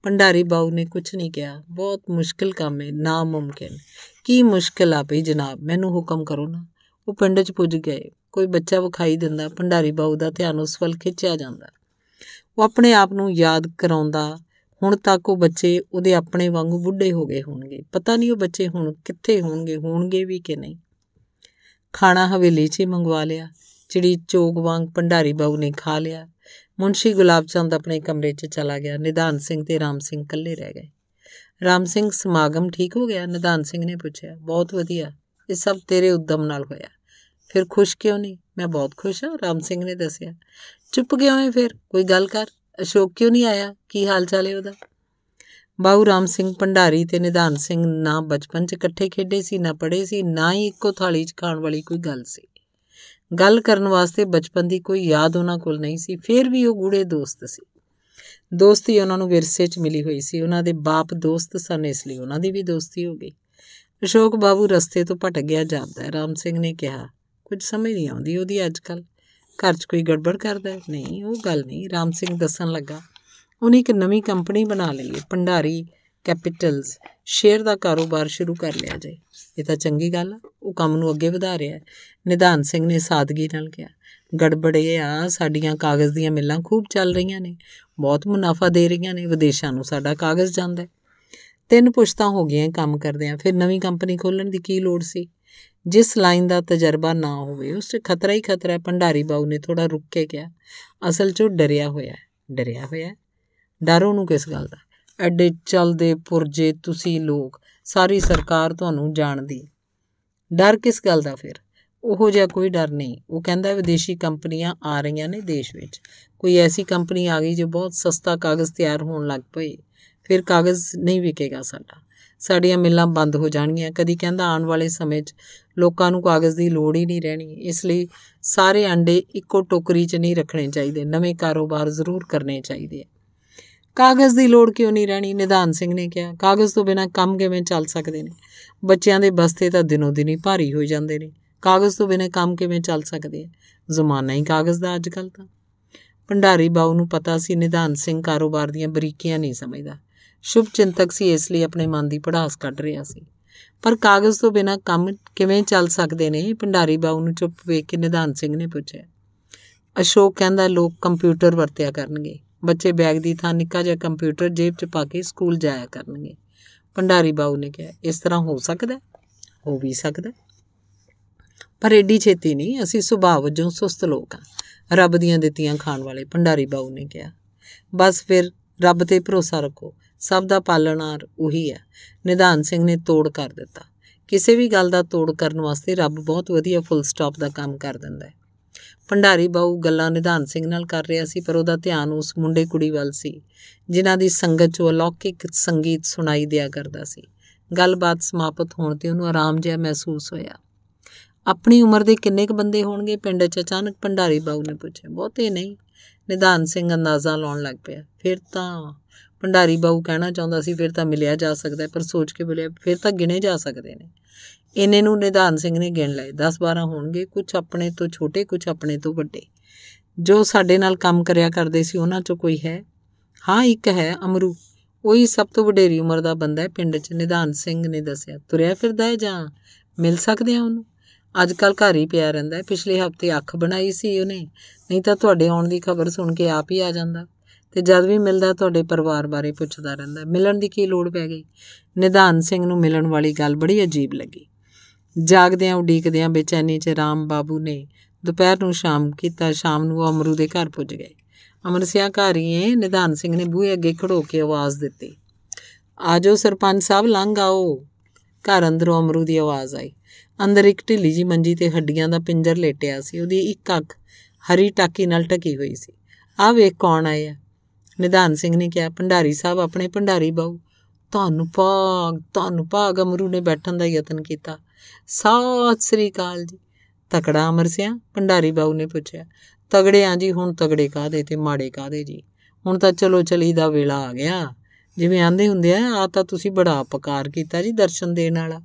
ਭੰਡਾਰੀ ਬਾਊ ਨੇ ਕੁਝ ਨਹੀਂ ਕਿਹਾ ਬਹੁਤ ਮੁਸ਼ਕਿਲ ਕੰਮ ਹੈ ਨਾ ਮੁਮਕਿਨ ਕੀ ਮੁਸ਼ਕਿਲ ਆ ਭਈ ਜਨਾਬ ਮੈਨੂੰ ਹੁਕਮ ਕਰੋ ਨਾ ਉਹ ਪਿੰਡ 'ਚ ਪੁੱਜ ਗਏ ਕੋਈ ਬੱਚਾ ਵਿਖਾਈ ਦਿੰਦਾ ਭੰਡਾਰੀ ਬਾਊ ਦਾ ਧਿਆਨ ਉਸ ਵੱਲ ਖਿੱਚਿਆ ਜਾਂਦਾ ਉਹ ਆਪਣੇ ਆਪ ਨੂੰ ਯਾਦ ਕਰਾਉਂਦਾ ਹੁਣ ਤੱਕ ਉਹ ਬੱਚੇ ਉਹਦੇ ਆਪਣੇ ਵਾਂਗੂ ਬੁੱਢੇ ਹੋ ਗਏ ਹੋਣਗੇ ਪਤਾ ਨਹੀਂ ਉਹ ਬੱਚੇ ਹੁਣ ਕਿੱਥੇ ਹੋਣਗੇ ਹੋਣਗੇ ਵੀ ਕਿ ਨਹੀਂ ਖਾਣਾ ਹਵੇਲੀ 'ਚ ਹੀ ਮੰਗਵਾ ਲਿਆ ਜਿਹੜੀ ਚੋਗ ਵਾਂਗ ਭੰਡਾਰੀ ਬਾਊ ਨੇ ਖਾ ਲਿਆ ਮੁੰਸ਼ੀ ਗੁਲਾਬ ਚੰਦ ਆਪਣੇ ਕਮਰੇ 'ਚ ਚਲਾ ਗਿਆ ਨਿਧਾਨ ਸਿੰਘ ਤੇ ਰਾਮ ਸਿੰਘ ਇਕੱਲੇ ਰਹਿ ਗਏ ਰਾਮ ਸਿੰਘ ਸਮਾਗਮ ਠੀਕ ਹੋ ਗਿਆ ਨਿਧਾਨ ਸਿੰਘ ਨੇ ਪੁੱਛਿਆ ਬਹੁਤ ਵਧੀਆ ਇਹ ਸਭ ਤੇਰੇ ਉਦਮ ਨਾਲ ਹੋਇਆ ਫਿਰ ਖੁਸ਼ ਕਿਉਂ ਨਹੀਂ ਮੈਂ ਬਹੁਤ ਖੁਸ਼ ਹਾਂ ਰਾਮ ਸਿੰਘ ਨੇ ਦੱਸਿਆ ਚੁੱਪ ਗਿਆ ਹੋਏ ਫਿਰ ਕੋਈ ਗੱਲ ਕਰ ਅਸ਼ੋਕ ਕਿਉਂ ਨਹੀਂ ਆਇਆ ਕੀ ਹਾਲ ਚਾਲ ਹੈ ਉਹਦਾ ਬਾਉ ਰਾਮ ਸਿੰਘ ਭੰਡਾਰੀ ਤੇ ਨਿਧਾਨ ਸਿੰਘ ਨਾ ਬਚਪਨ 'ਚ ਇਕੱਠੇ ਖੇਡੇ ਸੀ ਨਾ ਪੜ੍ਹੇ ਸੀ ਨਾ ਹੀ ਇੱਕੋ ਥਾਲੀ 'ਚ ਖਾਣ ਵਾਲੀ ਕੋਈ ਗੱਲ ਸੀ ਗੱਲ ਕਰਨ ਵਾਸਤੇ ਬਚਪਨ ਦੀ ਕੋਈ ਯਾਦ ਉਹਨਾਂ ਕੋਲ ਨਹੀਂ ਸੀ ਫਿਰ ਵੀ ਉਹ ਗੂੜੇ ਦੋਸਤ ਸੀ ਦੋਸਤੀ ਉਹਨਾਂ ਨੂੰ ਵਿਰਸੇ 'ਚ ਮਿਲੀ ਹੋਈ ਸੀ ਉਹਨਾਂ ਦੇ ਬਾਪ ਦੋਸਤ ਸਨ ਇਸ ਲਈ ਉਹਨਾਂ ਦੀ ਵੀ ਦੋਸਤੀ ਹੋ ਗਈ ਅਸ਼ੋਕ ਬਾਬੂ ਰਸਤੇ ਤੋਂ ਭਟਕ ਗਿਆ ਜਾਂਦਾ ਰਾਮ ਸਿੰਘ ਨੇ ਕਿਹਾ ਕੁਝ ਸਮਝ ਨਹੀਂ ਆਉਂਦੀ ਉਹਦੀ ਅੱਜਕੱਲ ਘਰ 'ਚ ਕੋਈ ਗੜਬੜ ਕਰਦਾ ਨਹੀਂ ਉਹ ਗੱਲ ਨਹੀਂ ਰਾਮ ਸਿੰਘ ਦੱਸਣ ਲੱਗਾ ਉਹਨੇ ਇੱਕ ਨਵੀਂ ਕੰਪਨੀ ਬਣਾ ਲਈ ਹੈ ਭੰਡਾਰੀ ਕੈਪੀਟਲਸ ਸ਼ੇਅਰ ਦਾ ਕਾਰੋਬਾਰ ਸ਼ੁਰੂ ਕਰ ਲਿਆ ਜਾਏ ਇਹ ਤਾਂ ਚੰਗੀ ਗੱਲ ਆ ਉਹ ਕੰਮ ਨੂੰ ਅੱਗੇ ਵਧਾ ਰਿਹਾ ਹੈ ਨਿਧਾਨ ਸਿੰਘ ਨੇ ਸਾਦਗੀ ਨਾਲ ਕਿਹਾ ਗੜਬੜੇ ਆ ਸਾਡੀਆਂ ਕਾਗਜ਼ ਦੀਆਂ ਮਿੱਲਾਂ ਖੂਬ ਚੱਲ ਰਹੀਆਂ ਨੇ ਬਹੁਤ ਮੁਨਾਫਾ ਦੇ ਰਹੀਆਂ ਨੇ ਵਿਦੇਸ਼ਾਂ ਨੂੰ ਸਾਡਾ ਕਾਗਜ਼ ਜਾਂਦਾ ਤਿੰਨ ਪੁਸ਼ਤਾਂ ਹੋ ਗਈਆਂ ਕੰਮ ਕਰਦੇ ਆ ਫਿਰ ਨਵੀਂ ਕੰਪਨੀ ਖੋਲਣ ਦੀ ਕੀ ਲੋੜ ਸੀ ਜਿਸ ਲਾਈਨ ਦਾ ਤਜਰਬਾ ਨਾ ਹੋਵੇ ਉਸ 'ਚ ਖਤਰਾ ਹੀ ਖਤਰਾ ਹੈ ਭੰਡਾਰੀ ਬਾਉ ਨੇ ਥੋੜਾ ਰੁੱਕ ਕੇ ਕਿਹਾ ਅਸਲ 'ਚ ਡਰਿਆ ਹੋਇਆ ਡਰਿਆ ਹੋਇਆ ਡਰੋਂ ਨੂੰ ਕਿਸ ਗੱਲ ਦਾ ਐਡੇ ਚੱਲਦੇ ਪੁਰਜੇ ਤੁਸੀਂ ਲੋਕ ਸਾਰੀ ਸਰਕਾਰ ਤੁਹਾਨੂੰ ਜਾਣਦੀ ਡਰ ਕਿਸ ਗੱਲ ਦਾ ਫਿਰ ਉਹੋ ਜਿਹਾ ਕੋਈ ਡਰ ਨਹੀਂ ਉਹ ਕਹਿੰਦਾ ਵਿਦੇਸ਼ੀ ਕੰਪਨੀਆਂ ਆ ਰਹੀਆਂ ਨੇ ਦੇਸ਼ ਵਿੱਚ ਕੋਈ ਐਸੀ ਕੰਪਨੀ ਆ ਗਈ ਜੋ ਬਹੁਤ ਸਸਤਾ ਕਾਗਜ਼ ਤਿਆਰ ਹੋਣ ਲੱਗ ਪਈ ਫਿਰ ਕਾਗਜ਼ ਨਹੀਂ ਵਿਕੇਗਾ ਸਾਡਾ ਸਾਡੀਆਂ ਮਿੱਲਾਂ ਬੰਦ ਹੋ ਜਾਣਗੀਆਂ ਕਦੀ ਕਹਿੰਦਾ ਆਉਣ ਵਾਲੇ ਸਮੇਂ 'ਚ ਲੋਕਾਂ ਨੂੰ ਕਾਗਜ਼ ਦੀ ਲੋੜ ਹੀ ਨਹੀਂ ਰਹਿਣੀ ਇਸ ਲਈ ਸਾਰੇ ਅੰਡੇ ਇੱਕੋ ਟੋਕਰੀ 'ਚ ਨਹੀਂ ਰੱਖਣੇ ਚਾਹੀਦੇ ਨਵੇਂ ਕਾਰੋਬਾਰ ਜ਼ਰੂਰ ਕਰਨੇ ਚਾਹੀਦੇ ਕਾਗਜ਼ ਦੀ ਲੋੜ ਕਿਉਂ ਨਹੀਂ ਰਹਿਣੀ ਨਿਧਾਨ ਸਿੰਘ ਨੇ ਕਿਹਾ ਕਾਗਜ਼ ਤੋਂ ਬਿਨਾ ਕੰਮ ਕਿਵੇਂ ਚੱਲ ਸਕਦੇ ਨੇ ਬੱਚਿਆਂ ਦੇ ਬਸਤੇ ਤਾਂ ਦਿਨੋ ਦਿਨ ਹੀ ਭਾਰੀ ਹੋ ਜਾਂਦੇ ਨੇ ਕਾਗਜ਼ ਤੋਂ ਬਿਨਾ ਕੰਮ ਕਿਵੇਂ ਚੱਲ ਸਕਦੇ ਆ ਜ਼ਮਾਨਾ ਹੀ ਕਾਗਜ਼ ਦਾ ਅੱਜ ਕੱਲ ਤਾਂ ਭੰਡਾਰੀ ਬਾਉ ਨੂੰ ਪਤਾ ਸੀ ਨਿਧਾਨ ਸਿੰਘ ਕਾਰੋਬਾਰ ਦੀਆਂ ਬਰੀਕੀਆਂ ਨਹੀਂ ਸਮਝਦਾ ਸ਼ੁਭ ਚਿੰਤਕ ਸੀ ਇਸ ਲਈ ਆਪਣੇ ਮਨ ਦੀ ਪੜਾਸ ਕੱਢ ਰਿਹਾ ਸੀ ਪਰ ਕਾਗਜ਼ ਤੋਂ ਬਿਨਾ ਕੰਮ ਕਿਵੇਂ ਚੱਲ ਸਕਦੇ ਨੇ ਭੰਡਾਰੀ ਬਾਉ ਨੂੰ ਚੁੱਪ ਵੇਖ ਕੇ ਨਿਧਾਨ ਸਿੰਘ ਨੇ ਪੁੱਛਿਆ ਅਸ਼ੋਕ ਕਹਿੰਦਾ ਲੋਕ ਕੰਪਿਊਟਰ ਵਰਤਿਆ ਕਰਨਗੇ ਬੱਚੇ ਬੈਗ ਦੀ ਥਾਂ ਨਿੱਕਾ ਜਿਹਾ ਕੰਪਿਊਟਰ ਜੇਬ 'ਚ ਪਾ ਕੇ ਸਕੂਲ ਜਾਇਆ ਕਰਨਗੇ ਭੰਡਾਰੀ ਬਾਉ ਨੇ ਕਿਹਾ ਇਸ ਤਰ੍ਹਾਂ ਹੋ ਸਕਦਾ ਹੋ ਵੀ ਸਕਦਾ ਪਰ ਐਡੀ ਛੇਤੀ ਨਹੀਂ ਅਸੀਂ ਸੁਭਾਅ ਵਜੋਂ ਸੁਸਤ ਲੋਕ ਆ ਰੱਬ ਦੀਆਂ ਦਿੱਤੀਆਂ ਖਾਣ ਵਾਲੇ ਭੰਡਾਰੀ ਬਾਉ ਨੇ ਕਿਹਾ ਬਸ ਫਿਰ ਰੱਬ ਤੇ ਭਰੋਸਾ ਰੱਖੋ ਸਭ ਦਾ ਪਾਲਣਾਰ ਉਹੀ ਹੈ ਨਿਧਾਨ ਸਿੰਘ ਨੇ ਤੋੜ ਕਰ ਦਿੱਤਾ ਕਿਸੇ ਵੀ ਗੱਲ ਦਾ ਤੋੜ ਕਰਨ ਵਾਸਤੇ ਰੱਬ ਬਹੁਤ ਵਧੀਆ ਫੁੱਲ ਸਟਾਪ ਦਾ ਕੰਮ ਕਰ ਦਿੰਦਾ ਹੈ ਭੰਡਾਰੀ ਬਾਉ ਗੱਲਾਂ ਨਿਧਾਨ ਸਿੰਘ ਨਾਲ ਕਰ ਰਿਹਾ ਸੀ ਪਰ ਉਹਦਾ ਧਿਆਨ ਉਸ ਮੁੰਡੇ ਕੁੜੀ ਵੱਲ ਸੀ ਜਿਨ੍ਹਾਂ ਦੀ ਸੰਗਤ 'ਚ ਅਲੌਕਿਕ ਸੰਗੀਤ ਸੁਣਾਈ ਦਿਆ ਕਰਦਾ ਸੀ ਗੱਲਬਾਤ ਸਮਾਪਤ ਹੋਣ ਤੇ ਉਹਨੂੰ ਆਰਾਮ ਜਿਹਾ ਮਹਿਸੂਸ ਹੋਇਆ ਆਪਣੀ ਉਮਰ ਦੇ ਕਿੰਨੇ ਕੁ ਬੰਦੇ ਹੋਣਗੇ ਪਿੰਡ 'ਚ ਅਚਾਨਕ ਭੰਡਾਰੀ ਬਾਉ ਨੇ ਪੁੱਛਿਆ ਬਹੁਤੇ ਨਹੀਂ ਨਿਧਾਨ ਸਿੰਘ ਅੰਦਾਜ਼ਾ ਲਾਉਣ ਲੱਗ ਪਿਆ ਫਿਰ ਤਾਂ ਭੰਡਾਰੀ ਬਾਉ ਕਹਿਣਾ ਚਾਹੁੰਦਾ ਸੀ ਫਿਰ ਤਾਂ ਮਿਲਿਆ ਜਾ ਸਕਦਾ ਪਰ ਸੋਚ ਕੇ ਬੋਲੇ ਫਿਰ ਤਾਂ ਗਿਣੇ ਜਾ ਸਕਦੇ ਨੇ ਇੰਨੇ ਨੂੰ ਨਿਧਾਨ ਸਿੰਘ ਨੇ ਗਿਣ ਲਏ 10-12 ਹੋਣਗੇ ਕੁਝ ਆਪਣੇ ਤੋਂ ਛੋਟੇ ਕੁਝ ਆਪਣੇ ਤੋਂ ਵੱਡੇ ਜੋ ਸਾਡੇ ਨਾਲ ਕੰਮ ਕਰਿਆ ਕਰਦੇ ਸੀ ਉਹਨਾਂ ਚੋਂ ਕੋਈ ਹੈ ਹਾਂ ਇੱਕ ਹੈ ਅਮਰੂ ਉਹੀ ਸਭ ਤੋਂ ਵਡੇਰੀ ਉਮਰ ਦਾ ਬੰਦਾ ਹੈ ਪਿੰਡ 'ਚ ਨਿਧਾਨ ਸਿੰਘ ਨੇ ਦੱਸਿਆ ਤੁਰਿਆ ਫਿਰਦਾ ਹੈ ਜਾਂ ਮਿਲ ਸਕਦੇ ਆ ਉਹਨੂੰ ਅੱਜ ਕੱਲ ਘਰ ਹੀ ਪਿਆ ਰਹਿੰਦਾ ਹੈ ਪਿਛਲੇ ਹਫਤੇ ਅੱਖ ਬਣਾਈ ਸੀ ਉਹਨੇ ਨਹੀਂ ਤਾਂ ਤੁਹਾਡੇ ਆਉਣ ਦੀ ਖਬਰ ਸੁਣ ਕੇ ਆਪ ਹੀ ਆ ਜਾਂਦਾ ਤੇ ਜਦ ਵੀ ਮਿਲਦਾ ਤੁਹਾਡੇ ਪਰਿਵਾਰ ਬਾਰੇ ਪੁੱਛਦਾ ਰਹਿੰਦਾ ਮਿਲਣ ਦੀ ਕੀ ਲੋੜ ਪੈ ਗਈ ਨਿਧਾਨ ਸਿੰਘ ਨੂੰ ਮਿਲਣ ਵਾਲੀ ਗੱਲ ਬੜੀ ਅਜੀਬ ਲੱਗੀ ਜਾਗਦੇ ਆ ਉਡੀਕਦੇ ਆ ਬੇਚੈਨੀ 'ਚ ਰਾਮ ਬਾਬੂ ਨੇ ਦੁਪਹਿਰ ਨੂੰ ਸ਼ਾਮ ਕੀਤਾ ਸ਼ਾਮ ਨੂੰ ਉਹ ਅਮਰੂ ਦੇ ਘਰ ਪੁੱਜ ਗਏ ਅਮਰ ਸਿਆ ਘਰ ਹੀ ਹੈ ਨਿਧਾਨ ਸਿੰਘ ਨੇ ਬੂਹੇ ਅੱਗੇ ਖੜੋ ਕੇ ਆਵਾਜ਼ ਦਿੱਤੀ ਆਜੋ ਸਰਪੰਚ ਸਾਹਿਬ ਲੰਘ ਆਓ ਘਰ ਅੰਦਰੋਂ ਅਮਰੂ ਦੀ ਆਵਾਜ਼ ਆਈ ਅੰਦਰ ਇੱਕ ਢਿੱਲੀ ਜੀ ਮੰਜੀ ਤੇ ਹੱਡੀਆਂ ਦਾ ਪਿੰਜਰ ਲੇਟਿਆ ਸੀ ਉਹਦੀ ਇੱਕ ਅੱਖ ਹਰੀ ਟਾਕੀ ਨਾਲ ਟਕੀ ਹੋਈ ਸੀ ਆ ਵੇਖ ਕੌਣ ਆਇਆ ਨਿਧਾਨ ਸਿੰਘ ਨੇ ਕਿਹਾ ਭੰਡਾਰੀ ਸਾਹਿਬ ਆਪਣੇ ਭੰਡਾਰੀ ਬਾਉ ਤੁਹਾਨੂੰ ਭਾਗ ਤੁਹਾਨੂੰ ਭਾਗ ਅਮਰੂ ਨੇ ਬੈਠਣ ਦਾ ਯਤਨ ਕੀਤਾ ਸਾਤ ਸ੍ਰੀ ਅਕਾਲ ਜੀ ਤਕੜਾ ਅਮਰ ਸਿਆ ਭੰਡਾਰੀ ਬਾਉ ਨੇ ਪੁੱਛਿਆ ਤਗੜੇ ਆ ਜੀ ਹੁਣ ਤਗੜੇ ਕਾਦੇ ਤੇ ਮਾੜੇ ਕਾਦੇ ਜੀ ਹੁਣ ਤਾਂ ਚਲੋ ਚਲੀ ਦਾ ਵੇਲਾ ਆ ਗਿਆ ਜਿਵੇਂ ਆਂਦੇ ਹੁੰਦੇ ਆ ਆ ਤਾਂ ਤੁਸੀਂ ਬੜਾ ਅਪਕਾਰ ਕੀਤਾ ਜੀ ਦਰਸ਼ਨ ਦੇਣ ਵਾਲਾ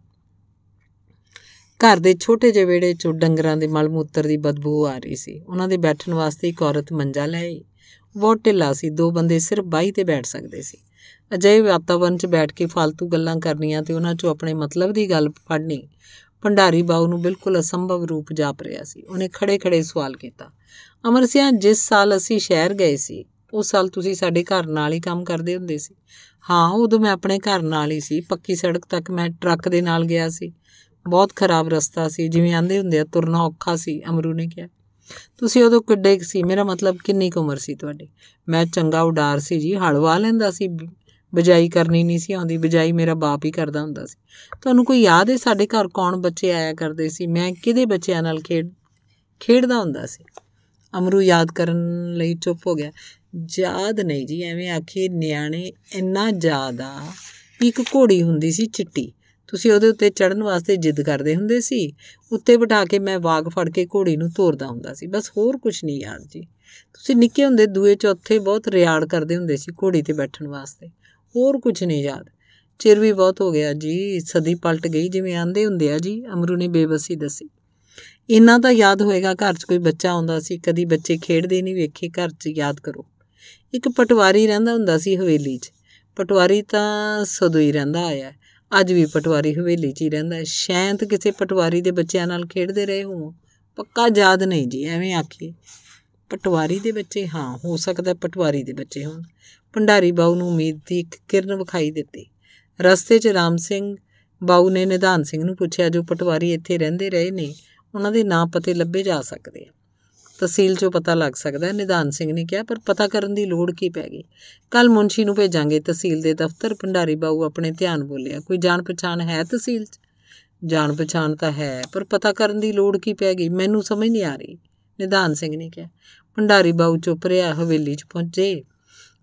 ਘਰ ਦੇ ਛੋਟੇ ਜਿਹੇ ਵਿਹੜੇ 'ਚੋਂ ਡੰਗਰਾਂ ਦੇ ਮਲ ਮੂਤਰ ਦੀ ਬਦਬੂ ਆ ਰਹੀ ਸੀ ਉਹਨਾਂ ਦੇ ਬੈਠਣ ਵਾਸਤੇ ਇੱਕ ਔਰਤ ਮੰਜਾ ਲੈ ਆਈ ਬਹੁਤ ਢਿੱਲਾ ਸੀ ਦੋ ਬੰਦੇ ਸਿਰਫ ਬਾਈ ਤੇ ਬੈਠ ਸਕਦੇ ਸੀ ਅਜਿਹੇ ਵਾਤਾਵਰਣ 'ਚ ਬੈਠ ਕੇ ਫालतू ਗੱਲਾਂ ਕਰਨੀਆਂ ਤੇ ਉਹਨਾਂ 'ਚੋਂ ਆਪਣੇ ਮਤਲਬ ਦੀ ਗੱਲ ਫੜਨੀ ਭੰਡਾਰੀ ਬਾਉ ਨੂੰ ਬਿਲਕੁਲ ਅਸੰਭਵ ਰੂਪ ਜਾਪ ਰਿਹਾ ਸੀ ਉਹਨੇ ਖੜੇ-ਖੜੇ ਸਵਾਲ ਕੀਤਾ ਅਮਰ ਸਿੰਘ ਜਿਸ ਸਾਲ ਅਸੀਂ ਸ਼ਹਿਰ ਗਏ ਸੀ ਉਸ ਸਾਲ ਤੁਸੀਂ ਸਾਡੇ ਘਰ ਨਾਲ ਹੀ ਕੰਮ ਕਰਦੇ ਹੁੰਦੇ ਸੀ ਹਾਂ ਉਦੋਂ ਮੈਂ ਆਪਣੇ ਘਰ ਨਾਲ ਹੀ ਸੀ ਪੱਕੀ ਸੜਕ ਤੱਕ ਮੈਂ ਟਰੱਕ ਦੇ ਨਾਲ ਗਿਆ ਸੀ ਬਹੁਤ ਖਰਾਬ ਰਸਤਾ ਸੀ ਜਿਵੇਂ ਆਂਦੇ ਹੁੰਦੇ ਆ ਤੁਰਨਾ ਔਖਾ ਸੀ ਅਮਰੂ ਨੇ ਕਿਹਾ ਤੁਸੀਂ ਉਦੋਂ ਕਿੱਡੇ ਸੀ ਮੇਰਾ ਮਤਲਬ ਕਿੰਨੀ ਕੁ ਉਮਰ ਸੀ ਤੁਹਾਡੀ ਮੈਂ ਚੰਗਾ ਉਡਾਰ ਸੀ ਜੀ ਹਲਵਾ ਲੈਂਦਾ ਸੀ ਬਜਾਈ ਕਰਨੀ ਨਹੀਂ ਸੀ ਆਉਂਦੀ ਬਜਾਈ ਮੇਰਾ ਬਾਪ ਹੀ ਕਰਦਾ ਹੁੰਦਾ ਸੀ ਤੁਹਾਨੂੰ ਕੋਈ ਯਾਦ ਹੈ ਸਾਡੇ ਘਰ ਕੌਣ ਬੱਚੇ ਆਇਆ ਕਰਦੇ ਸੀ ਮੈਂ ਕਿਹਦੇ ਬੱਚਿਆਂ ਨਾਲ ਖੇਡ ਖੇਡਦਾ ਹੁੰਦਾ ਸੀ ਅਮਰੂ ਯਾਦ ਕਰਨ ਲਈ ਚੁੱਪ ਹੋ ਗਿਆ ਯਾਦ ਨਹੀਂ ਜੀ ਐਵੇਂ ਆਖੇ ਨਿਆਣੇ ਇੰਨਾ ਜ਼ਿਆਦਾ ਇੱਕ ਘੋੜੀ ਹੁੰਦੀ ਸੀ ਚਿੱਟੀ ਤੁਸੀਂ ਉਹਦੇ ਉੱਤੇ ਚੜਨ ਵਾਸਤੇ ਜਿੱਦ ਕਰਦੇ ਹੁੰਦੇ ਸੀ ਉੱਤੇ ਬਿਠਾ ਕੇ ਮੈਂ ਬਾਗ ਫੜ ਕੇ ਘੋੜੀ ਨੂੰ ਤੋਰਦਾ ਹੁੰਦਾ ਸੀ ਬਸ ਹੋਰ ਕੁਝ ਨਹੀਂ ਯਾਦ ਜੀ ਤੁਸੀਂ ਨਿੱਕੇ ਹੁੰਦੇ ਦੂਏ ਚੌਥੇ ਬਹੁਤ ਰਿਆੜ ਕਰਦੇ ਹੁੰਦੇ ਸੀ ਘੋੜੀ ਤੇ ਬੈਠਣ ਵਾਸਤੇ ਹੋਰ ਕੁਝ ਨਹੀਂ ਯਾਦ ਚਿਰ ਵੀ ਬਹੁਤ ਹੋ ਗਿਆ ਜੀ ਸਦੀ ਪਲਟ ਗਈ ਜਿਵੇਂ ਆਂਦੇ ਹੁੰਦੇ ਆ ਜੀ ਅਮਰੂ ਨੇ ਬੇਬਸੀ ਦੱਸੀ ਇੰਨਾ ਤਾਂ ਯਾਦ ਹੋਏਗਾ ਘਰ 'ਚ ਕੋਈ ਬੱਚਾ ਆਉਂਦਾ ਸੀ ਕਦੀ ਬੱਚੇ ਖੇਡਦੇ ਨਹੀਂ ਵੇਖੇ ਘਰ 'ਚ ਯਾਦ ਕਰੋ ਇੱਕ ਪਟਵਾਰੀ ਰਹਿੰਦਾ ਹੁੰਦਾ ਸੀ ਹਵੇਲੀ 'ਚ ਪਟਵਾਰੀ ਤਾਂ ਸਦੋਂ ਹੀ ਰਹਿੰਦਾ ਆਇਆ ਅੱਜ ਵੀ ਪਟਵਾਰੀ ਹਵੇਲੀ 'ਚ ਹੀ ਰਹਿੰਦਾ ਸ਼ਾਇਦ ਕਿਸੇ ਪਟਵਾਰੀ ਦੇ ਬੱਚਿਆਂ ਨਾਲ ਖੇਡਦੇ ਰਹੇ ਹੋ ਪੱਕਾ ਯਾਦ ਨਹੀਂ ਜੀ ਐਵੇਂ ਆਖੀ ਪਟਵਾਰੀ ਦੇ ਬੱਚੇ ਹਾਂ ਹੋ ਸਕਦਾ ਪਟਵਾਰੀ ਦੇ ਬੱਚੇ ਹੋਣ ਭੰਡਾਰੀ ਬਾਉ ਨੂੰ ਉਮੀਦ ਦੀ ਇੱਕ ਕਿਰਨ ਵਿਖਾਈ ਦਿੱਤੀ ਰਸਤੇ 'ਚ ਰਾਮ ਸਿੰਘ ਬਾਉ ਨੇ ਨਿਧਾਨ ਸਿੰਘ ਨੂੰ ਪੁੱਛਿਆ ਜੋ ਪਟਵਾਰੀ ਇੱਥੇ ਰਹਿੰਦੇ ਰਹੇ ਨੇ ਉਹਨਾਂ ਦੇ ਨਾਂ ਪਤੇ ਲੱਭੇ ਜਾ ਸਕਦੇ ਆ ਤਹਿਸੀਲ 'ਚੋਂ ਪਤਾ ਲੱਗ ਸਕਦਾ ਨਿਧਾਨ ਸਿੰਘ ਨੇ ਕਿਹਾ ਪਰ ਪਤਾ ਕਰਨ ਦੀ ਲੋੜ ਕੀ ਪੈ ਗਈ ਕੱਲ ਮੁੰਸ਼ੀ ਨੂੰ ਭੇਜਾਂਗੇ ਤਹਿਸੀਲ ਦੇ ਦਫ਼ਤਰ ਭੰਡਾਰੀ ਬਾਉ ਆਪਣੇ ਧਿਆਨ ਬੋਲਿਆ ਕੋਈ ਜਾਣ ਪਛਾਣ ਹੈ ਤਹਿਸੀਲ 'ਚ ਜਾਣ ਪਛਾਣ ਤਾਂ ਹੈ ਪਰ ਪਤਾ ਕਰਨ ਦੀ ਲੋੜ ਕੀ ਪੈ ਗਈ ਮੈਨੂੰ ਸਮਝ ਨਹੀਂ ਆ ਰਹੀ ਨਿਧਾਨ ਸਿੰਘ ਨੇ ਕਿਹਾ ਭੰਡਾਰੀ ਬਾਉ ਚੁੱਪ ਰਿਹਾ ਹਵੇਲੀ 'ਚ ਪਹੁੰਚੇ